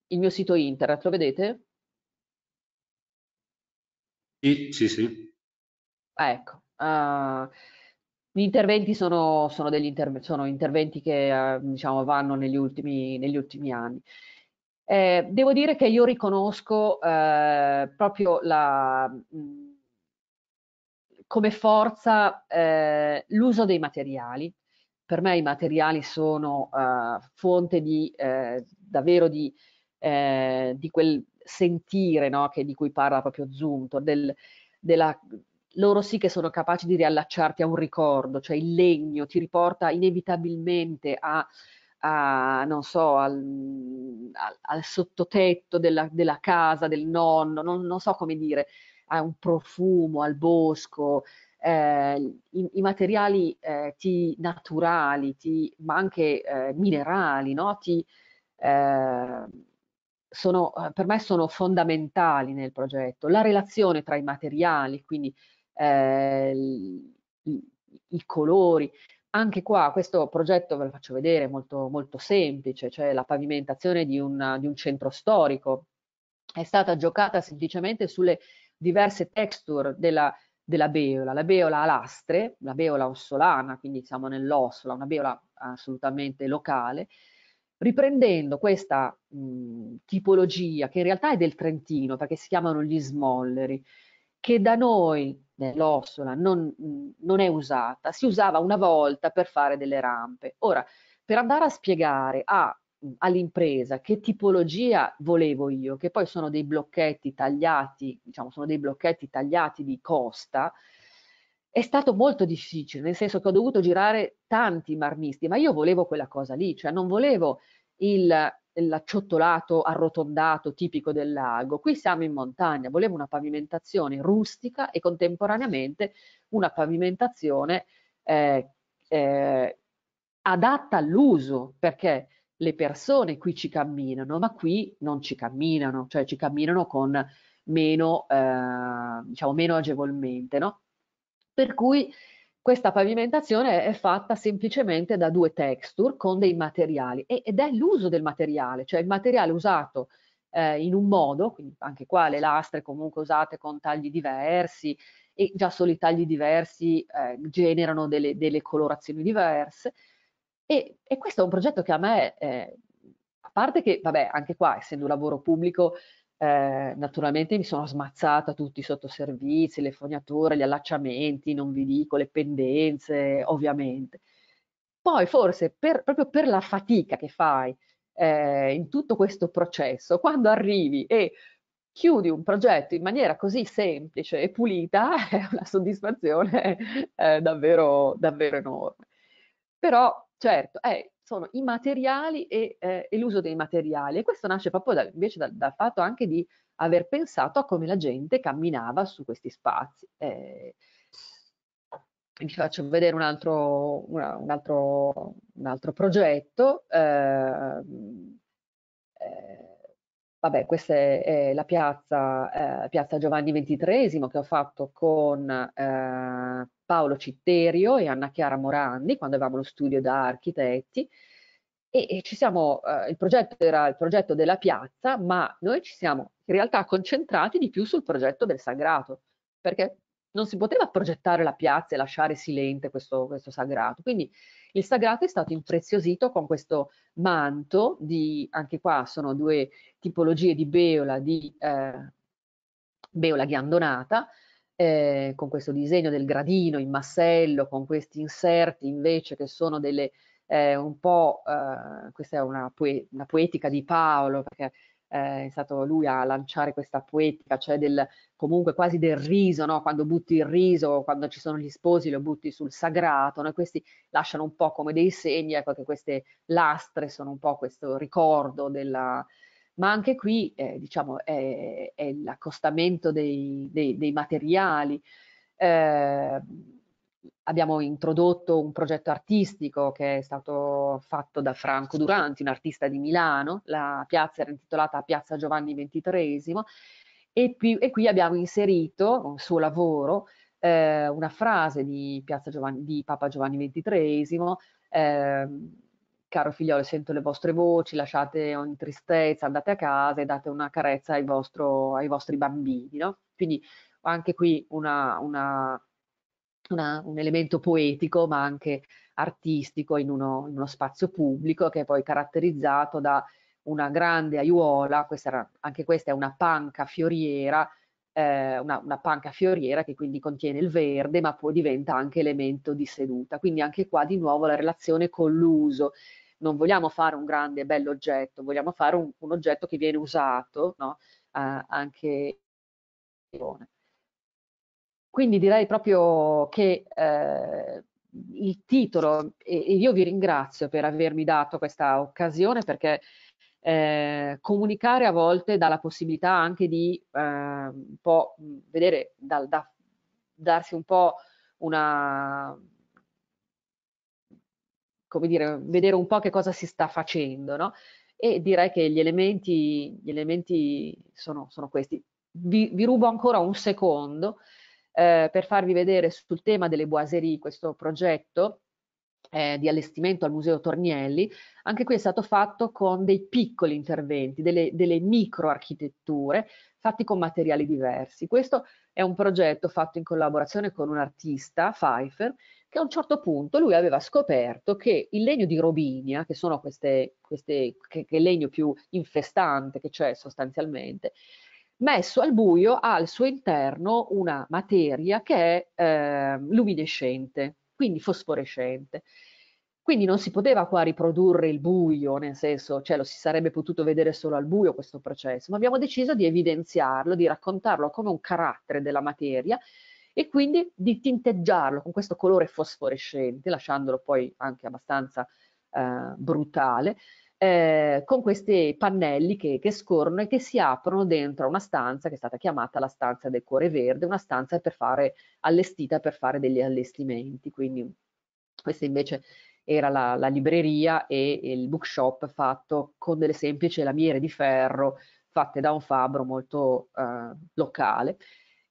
il mio sito internet, lo vedete? Sì, sì, sì. Ecco. Uh, gli interventi sono, sono, interve sono interventi che uh, diciamo, vanno negli ultimi, negli ultimi anni. Eh, devo dire che io riconosco eh, proprio la, come forza eh, l'uso dei materiali. Per me i materiali sono eh, fonte di, eh, davvero di, eh, di, quel sentire no, di cui parla proprio Zunto, del, della, loro sì che sono capaci di riallacciarti a un ricordo, cioè il legno ti riporta inevitabilmente a, a, non so, al, al, al sottotetto della, della, casa, del nonno, non, non so come dire, a un profumo, al bosco, eh, i, i, materiali eh, ti naturali, ti, ma anche eh, minerali, no? ti, eh, sono, eh, per me sono fondamentali nel progetto. La relazione tra i materiali, quindi eh, i, i, colori. Anche qua questo progetto ve lo faccio vedere, molto, molto semplice, cioè la pavimentazione di, una, di un centro storico. È stata giocata semplicemente sulle diverse texture della, della beola, la beola alastre, la beola ossolana, quindi siamo nell'ossola, una beola assolutamente locale, riprendendo questa mh, tipologia che in realtà è del Trentino perché si chiamano gli smolleri, che da noi nell'ossola non, non è usata, si usava una volta per fare delle rampe. Ora, per andare a spiegare a all'impresa, che tipologia volevo io, che poi sono dei blocchetti tagliati, diciamo sono dei blocchetti tagliati di costa, è stato molto difficile, nel senso che ho dovuto girare tanti marmisti, ma io volevo quella cosa lì, cioè non volevo il, l'acciottolato arrotondato tipico del lago. Qui siamo in montagna, volevo una pavimentazione rustica e contemporaneamente una pavimentazione eh, eh, adatta all'uso, perché le persone qui ci camminano, ma qui non ci camminano, cioè ci camminano con meno, eh, diciamo, meno agevolmente, no? Per cui questa pavimentazione è fatta semplicemente da due texture con dei materiali ed è l'uso del materiale, cioè il materiale usato eh, in un modo, quindi anche qua le lastre comunque usate con tagli diversi e già solo i tagli diversi eh, generano delle, delle colorazioni diverse, e, e questo è un progetto che a me, eh, a parte che, vabbè, anche qua, essendo un lavoro pubblico, eh, naturalmente mi sono smazzata tutti i sottoservizi, le fognature, gli allacciamenti, non vi dico, le pendenze, ovviamente. Poi forse per, proprio per la fatica che fai eh, in tutto questo processo, quando arrivi e chiudi un progetto in maniera così semplice e pulita è una soddisfazione eh, davvero, davvero enorme. Però Certo, eh, sono i materiali e, eh, e l'uso dei materiali e questo nasce proprio da, invece dal, dal, fatto anche di aver pensato a come la gente camminava su questi spazi. Eh, vi faccio vedere un altro, una, un altro, un altro progetto. Ehm, eh, Vabbè, questa è, è la piazza, eh, piazza Giovanni XXIII che ho fatto con eh, Paolo Citterio e Anna Chiara Morandi quando avevamo lo studio da architetti e, e ci siamo, eh, il progetto era il progetto della piazza, ma noi ci siamo in realtà concentrati di più sul progetto del sagrato, perché non si poteva progettare la piazza e lasciare silente questo, questo sagrato. Quindi il sagrato è stato impreziosito con questo manto di, anche qua sono due tipologie di beola, di eh, beola ghiandonata, eh, con questo disegno del gradino in massello, con questi inserti invece che sono delle eh, un po', eh, questa è una, poe una, poetica di Paolo, perché eh, è stato lui a lanciare questa poetica, cioè del, comunque quasi del riso, no? quando butti il riso, quando ci sono gli sposi lo butti sul sagrato, no? e questi lasciano un po' come dei segni, ecco che queste lastre sono un po' questo ricordo della... Ma anche qui eh, diciamo, è, è l'accostamento dei, dei, dei materiali. Eh, abbiamo introdotto un progetto artistico che è stato fatto da Franco Duranti, un artista di Milano, la piazza era intitolata Piazza Giovanni XXIII e, più, e qui abbiamo inserito un suo lavoro, eh, una frase di, Giovanni, di, Papa Giovanni XXIII, eh, caro figliolo sento le vostre voci, lasciate ogni tristezza, andate a casa e date una carezza ai, vostro, ai vostri bambini. No? Quindi anche qui una, una una, un elemento poetico ma anche artistico in uno, in uno, spazio pubblico che è poi caratterizzato da una grande aiuola, questa era, anche questa è una panca fioriera, eh, una, una, panca fioriera che quindi contiene il verde ma poi diventa anche elemento di seduta, quindi anche qua di nuovo la relazione con l'uso, non vogliamo fare un grande e bello oggetto, vogliamo fare un, un oggetto che viene usato no? eh, anche quindi direi proprio che eh, il titolo, e io vi ringrazio per avermi dato questa occasione perché eh, comunicare a volte dà la possibilità anche di eh, un po' vedere, da, da, darsi un po' una, come dire, vedere un po' che cosa si sta facendo, no? E direi che gli elementi, gli elementi sono, sono, questi. Vi, vi rubo ancora un secondo eh, per farvi vedere sul tema delle boiserie questo progetto eh, di allestimento al Museo Tornielli, anche qui è stato fatto con dei piccoli interventi, delle, delle microarchitetture fatti con materiali diversi. Questo è un progetto fatto in collaborazione con un artista, Pfeiffer, che a un certo punto lui aveva scoperto che il legno di Robinia, che sono queste, queste che, che è il legno più infestante che c'è sostanzialmente, messo al buio al suo interno una materia che è eh, luminescente, quindi fosforescente. Quindi non si poteva qua riprodurre il buio, nel senso, cioè lo si sarebbe potuto vedere solo al buio questo processo, ma abbiamo deciso di evidenziarlo, di raccontarlo come un carattere della materia e quindi di tinteggiarlo con questo colore fosforescente, lasciandolo poi anche abbastanza eh, brutale, eh, con questi pannelli che, che, scorrono e che si aprono dentro una stanza che è stata chiamata la stanza del cuore verde, una stanza per fare, allestita per fare degli allestimenti. Quindi questa invece era la, la libreria e il bookshop fatto con delle semplici lamiere di ferro fatte da un fabbro molto eh, locale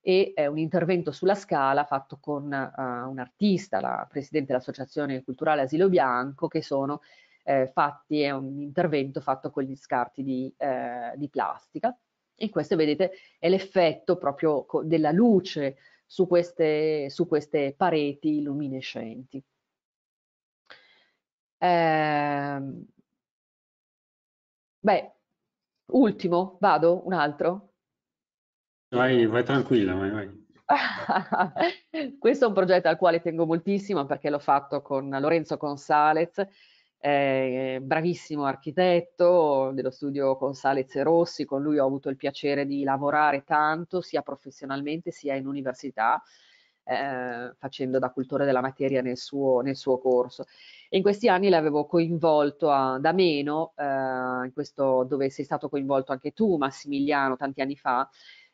e un intervento sulla scala fatto con uh, un artista, la presidente dell'Associazione Culturale Asilo Bianco, che sono eh, fatti, è un intervento fatto con gli scarti di, eh, di plastica. E questo vedete è l'effetto proprio della luce su queste, su queste pareti luminescenti. Eh, beh, ultimo, vado, un altro? Vai, vai tranquilla, vai, vai. Questo è un progetto al quale tengo moltissimo perché l'ho fatto con Lorenzo Consalez, eh, bravissimo architetto dello studio Consalez e Rossi, con lui ho avuto il piacere di lavorare tanto sia professionalmente sia in università. Eh, facendo da cultore della materia nel suo, nel suo corso. E in questi anni l'avevo coinvolto a, da meno, eh, questo, dove sei stato coinvolto anche tu, Massimiliano, tanti anni fa,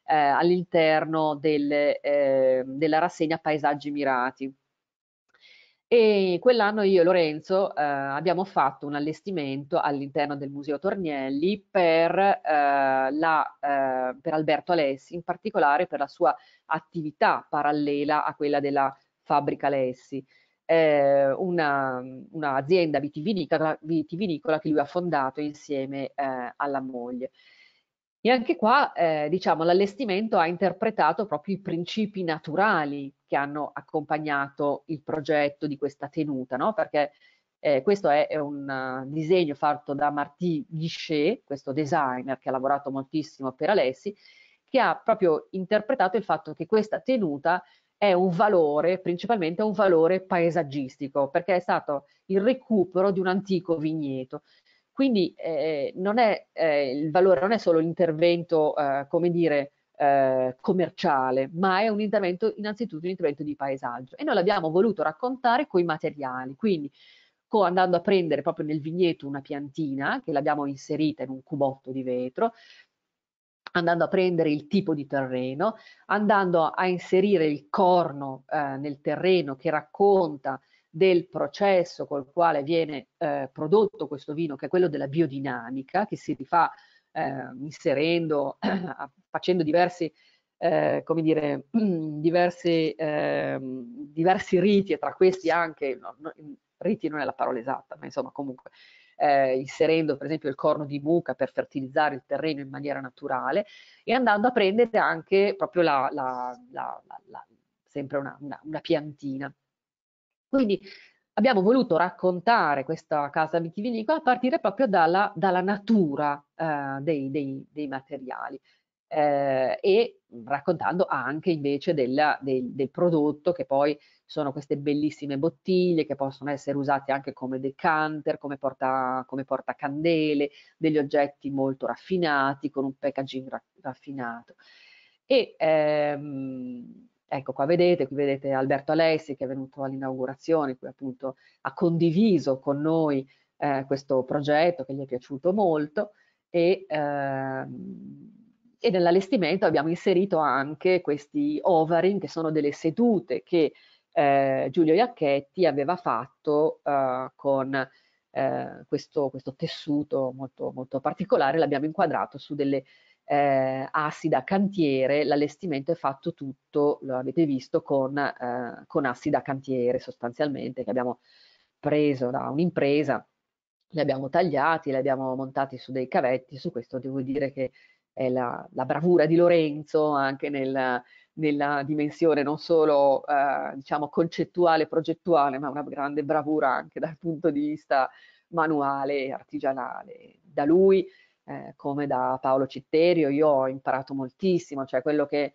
eh, all'interno del, eh, della rassegna Paesaggi Mirati. E quell'anno io e Lorenzo eh, abbiamo fatto un allestimento all'interno del Museo Tornielli per, eh, la, eh, per, Alberto Alessi, in particolare per la sua attività parallela a quella della fabbrica Alessi, un'azienda una vitivinicola, vitivinicola, che lui ha fondato insieme eh, alla moglie. E anche qua, eh, diciamo, l'allestimento ha interpretato proprio i principi naturali che hanno accompagnato il progetto di questa tenuta, no? Perché eh, questo è, è un uh, disegno fatto da Martí Guichet, questo designer che ha lavorato moltissimo per Alessi, che ha proprio interpretato il fatto che questa tenuta è un valore, principalmente un valore paesaggistico, perché è stato il recupero di un antico vigneto. Quindi eh, non è, eh, il valore non è solo l'intervento, eh, come dire, eh, commerciale, ma è un intervento, innanzitutto un intervento di paesaggio. E noi l'abbiamo voluto raccontare con i materiali, quindi co- andando a prendere proprio nel vigneto una piantina, che l'abbiamo inserita in un cubotto di vetro, andando a prendere il tipo di terreno, andando a inserire il corno eh, nel terreno che racconta del processo col quale viene eh, prodotto questo vino, che è quello della biodinamica, che si rifà eh, inserendo, facendo diversi, eh, come dire, diversi, ehm, diversi riti, e tra questi anche, no, no, riti non è la parola esatta, ma insomma comunque, eh, inserendo per esempio il corno di mucca per fertilizzare il terreno in maniera naturale e andando a prendere anche proprio la, la, la, sempre una, una, una piantina. Quindi abbiamo voluto raccontare questa casa vitivinicola a partire proprio dalla, dalla natura eh, dei, dei, dei, materiali eh, e raccontando anche invece della, del, del, prodotto che poi sono queste bellissime bottiglie che possono essere usate anche come decanter, come, porta, come portacandele, degli oggetti molto raffinati con un packaging raffinato. E, ehm, Ecco qua vedete, qui vedete Alberto Alessi che è venuto all'inaugurazione, qui appunto ha condiviso con noi eh, questo progetto che gli è piaciuto molto e, eh, e nell'allestimento abbiamo inserito anche questi overing che sono delle sedute che eh, Giulio Iacchetti aveva fatto eh, con eh, questo, questo, tessuto molto, molto particolare, l'abbiamo inquadrato su delle eh, assi da cantiere, l'allestimento è fatto tutto, lo avete visto, con, eh, con assi da cantiere sostanzialmente che abbiamo preso da un'impresa, li abbiamo tagliati, li abbiamo montati su dei cavetti, su questo devo dire che è la, la bravura di Lorenzo anche nel, nella dimensione non solo eh, diciamo concettuale, progettuale, ma una grande bravura anche dal punto di vista manuale e artigianale. Da lui eh, come da Paolo Citterio, io ho imparato moltissimo, cioè quello che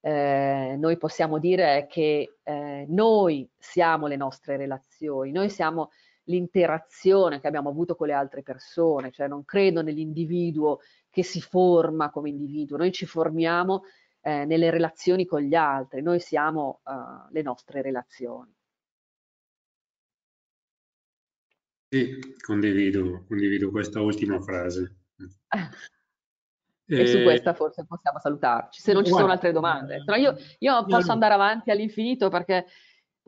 eh, noi possiamo dire è che eh, noi siamo le nostre relazioni, noi siamo l'interazione che abbiamo avuto con le altre persone, cioè non credo nell'individuo che si forma come individuo, noi ci formiamo eh, nelle relazioni con gli altri, noi siamo uh, le nostre relazioni. Sì, condivido, condivido questa ultima frase. E, su questa forse possiamo salutarci, se non ci guarda, sono altre domande. Però io, io posso andare avanti all'infinito perché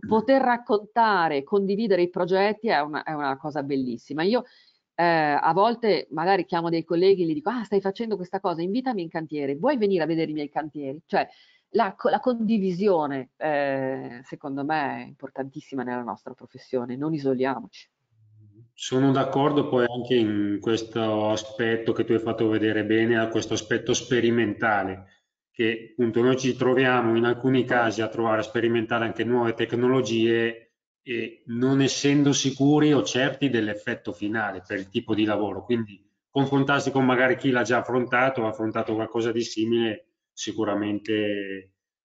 poter raccontare, condividere i progetti è una, è una cosa bellissima. Io eh, a volte magari chiamo dei colleghi e gli dico, ah stai facendo questa cosa, invitami in cantiere, vuoi venire a vedere i miei cantieri? Cioè la, la condivisione eh, secondo me è importantissima nella nostra professione, non isoliamoci. Sono d'accordo poi anche in questo aspetto che tu hai fatto vedere bene, a questo aspetto sperimentale, che appunto noi ci troviamo in alcuni casi a trovare a sperimentare anche nuove tecnologie e non essendo sicuri o certi dell'effetto finale per il tipo di lavoro. Quindi confrontarsi con magari chi l'ha già affrontato, ha affrontato qualcosa di simile, sicuramente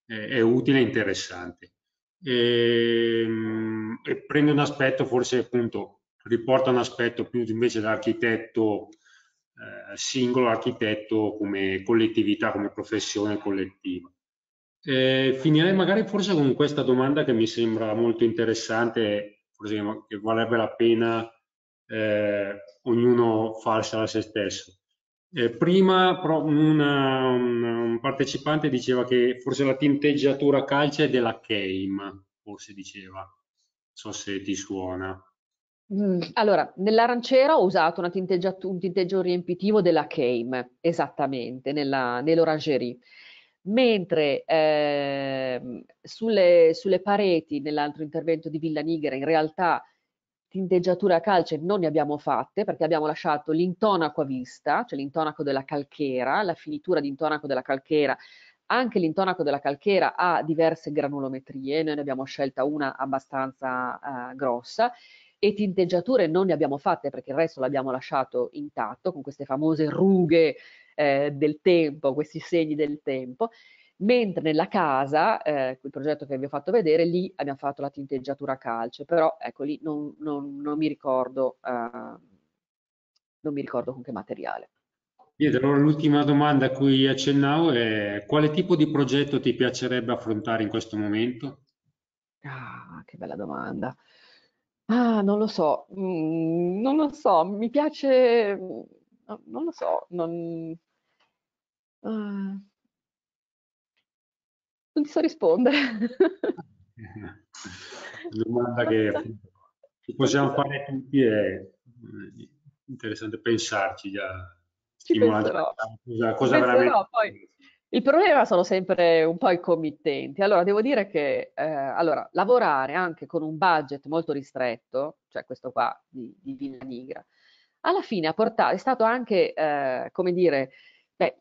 eh, è utile e interessante. E, ehm, e prendo un aspetto forse appunto riporta un aspetto più invece da architetto eh, singolo, architetto come collettività, come professione collettiva. Eh, finirei magari forse con questa domanda che mi sembra molto interessante, forse che varrebbe la pena eh, ognuno farsela a se stesso. Eh, prima una, una, un partecipante diceva che forse la tinteggiatura calce è della Keim, forse diceva, non so se ti suona. Mm. allora, nell'aranciera ho usato un tinteggio riempitivo della Came, esattamente, nell'orangerie. Mentre eh, sulle, sulle pareti, nell'altro intervento di Villa Nigra, in realtà tinteggiature a calce non ne abbiamo fatte perché abbiamo lasciato l'intonaco a vista, cioè l'intonaco della calchera, la finitura di intonaco della calchera. Anche l'intonaco della calchera ha diverse granulometrie, noi ne abbiamo scelta una abbastanza eh, grossa e tinteggiature non ne abbiamo fatte perché il resto l'abbiamo lasciato intatto con queste famose rughe eh, del tempo, questi segni del tempo, mentre nella casa, eh, il progetto che vi ho fatto vedere, lì abbiamo fatto la tinteggiatura a calce, però ecco lì non, non, non mi ricordo, eh, non mi ricordo con che materiale. Pietro, allora l'ultima domanda a cui accennavo è quale tipo di progetto ti piacerebbe affrontare in questo momento? Ah, che bella domanda. Ah, non lo so, mhmm, non lo so, mi piace mm, no non lo so, non Uhm. Non ti so rispondere. Domanda che so che non possiamo so. fare tutti è, eh, interessante pensarci a Ci stimola penserò. cosa Ci veramente penserò poi il problema sono sempre un po' i committenti. Allora, devo dire che eh, allora, lavorare anche con un budget molto ristretto, cioè questo qua di, di Villa Nigra, alla fine ha portato, è stato anche, eh, come dire, beh,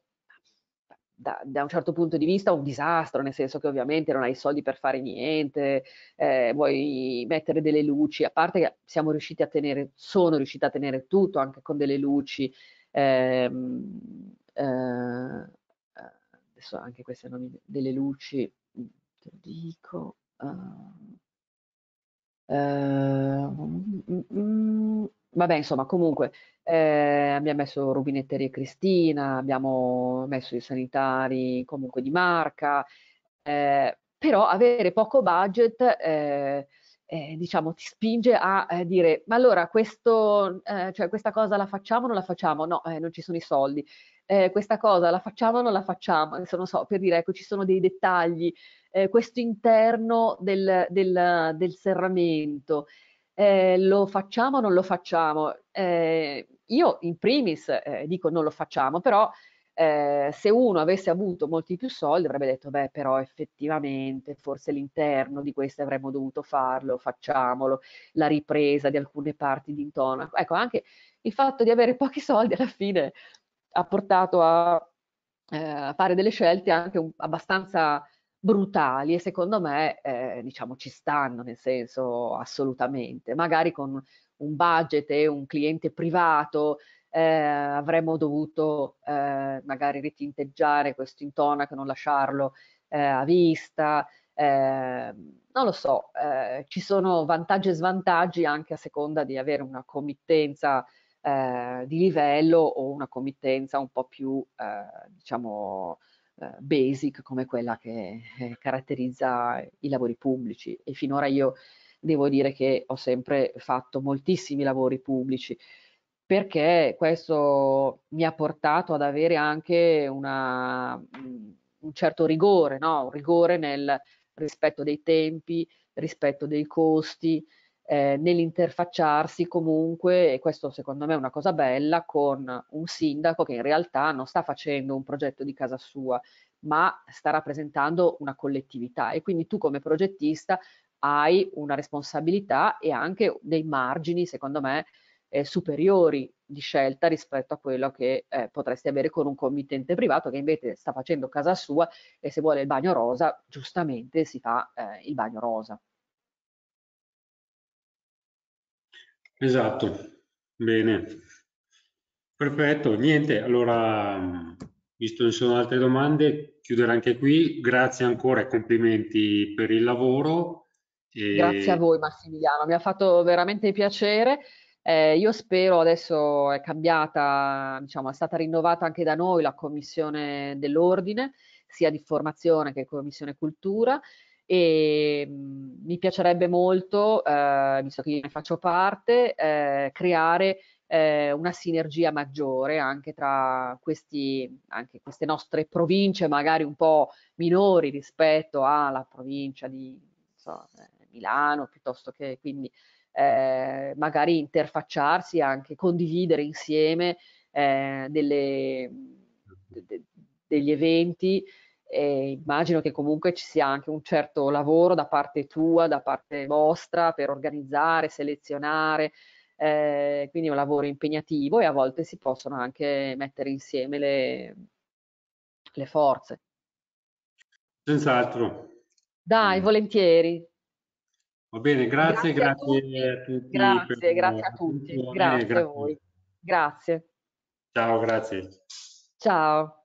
da, da, un certo punto di vista un disastro, nel senso che ovviamente non hai soldi per fare niente, eh, vuoi mettere delle luci, a parte che siamo riusciti a tenere, sono riuscita a tenere tutto anche con delle luci. Ehm, eh, adesso anche queste nomi delle luci, mm, te lo dico, uh, uh, mm, vabbè insomma comunque eh, abbiamo messo Rubinetteria Cristina, abbiamo messo i sanitari comunque di marca, eh, però avere poco budget eh, eh diciamo ti spinge a dire ma allora questo, cioè questa cosa la facciamo o non la facciamo? No, non ci sono i soldi eh, questa cosa la facciamo o non la facciamo, adesso non so, per dire, ecco, ci sono dei dettagli, eh, questo interno del, del, del serramento, eh, lo facciamo o non lo facciamo? Eh, io in primis eh, dico non lo facciamo, però eh, se uno avesse avuto molti più soldi avrebbe detto, beh, però effettivamente forse l'interno di questo avremmo dovuto farlo, facciamolo, la ripresa di alcune parti di intonaco. Ecco, anche il fatto di avere pochi soldi alla fine ha portato a eh, fare delle scelte anche un, abbastanza brutali e secondo me eh, diciamo ci stanno nel senso assolutamente magari con un budget e un cliente privato eh, avremmo dovuto eh, magari ritinteggiare questo intonaco non lasciarlo eh, a vista ehm, non lo so eh, ci sono vantaggi e svantaggi anche a seconda di avere una committenza eh, di livello o una committenza un po' più, eh, diciamo, eh, basic come quella che eh, caratterizza i lavori pubblici. E finora io devo dire che ho sempre fatto moltissimi lavori pubblici perché questo mi ha portato ad avere anche una, mm, un certo rigore, no? un rigore nel rispetto dei tempi, rispetto dei costi, eh, nell'interfacciarsi comunque, e questo secondo me è una cosa bella, con un sindaco che in realtà non sta facendo un progetto di casa sua, ma sta rappresentando una collettività e quindi tu come progettista hai una responsabilità e anche dei margini, secondo me, eh, superiori di scelta rispetto a quello che eh, potresti avere con un committente privato che invece sta facendo casa sua e se vuole il bagno rosa, giustamente si fa eh, il bagno rosa. Esatto, bene. Perfetto, niente, allora, visto che ci sono altre domande, chiudere anche qui. Grazie ancora e complimenti per il lavoro. E... Grazie a voi Massimiliano, mi ha fatto veramente piacere. Eh, io spero adesso è cambiata, diciamo, è stata rinnovata anche da noi la commissione dell'ordine, sia di formazione che commissione cultura e mhmm, mi piacerebbe molto, eh, visto che io ne faccio parte, eh, creare eh, una sinergia maggiore anche tra questi, anche queste nostre province, magari un po' minori rispetto alla provincia di so, eh, Milano, piuttosto che quindi eh, magari interfacciarsi, anche condividere insieme eh, delle, mhmm, de, de, degli eventi e immagino che comunque ci sia anche un certo lavoro da parte tua, da parte vostra per organizzare, selezionare, eh, quindi un lavoro impegnativo e a volte si possono anche mettere insieme le, le forze. Senz'altro. Dai, mm. volentieri. Va bene, grazie, grazie, grazie a tutti. Grazie, grazie a tutti. Grazie, grazie a voi. Grazie. Ciao, grazie. Ciao.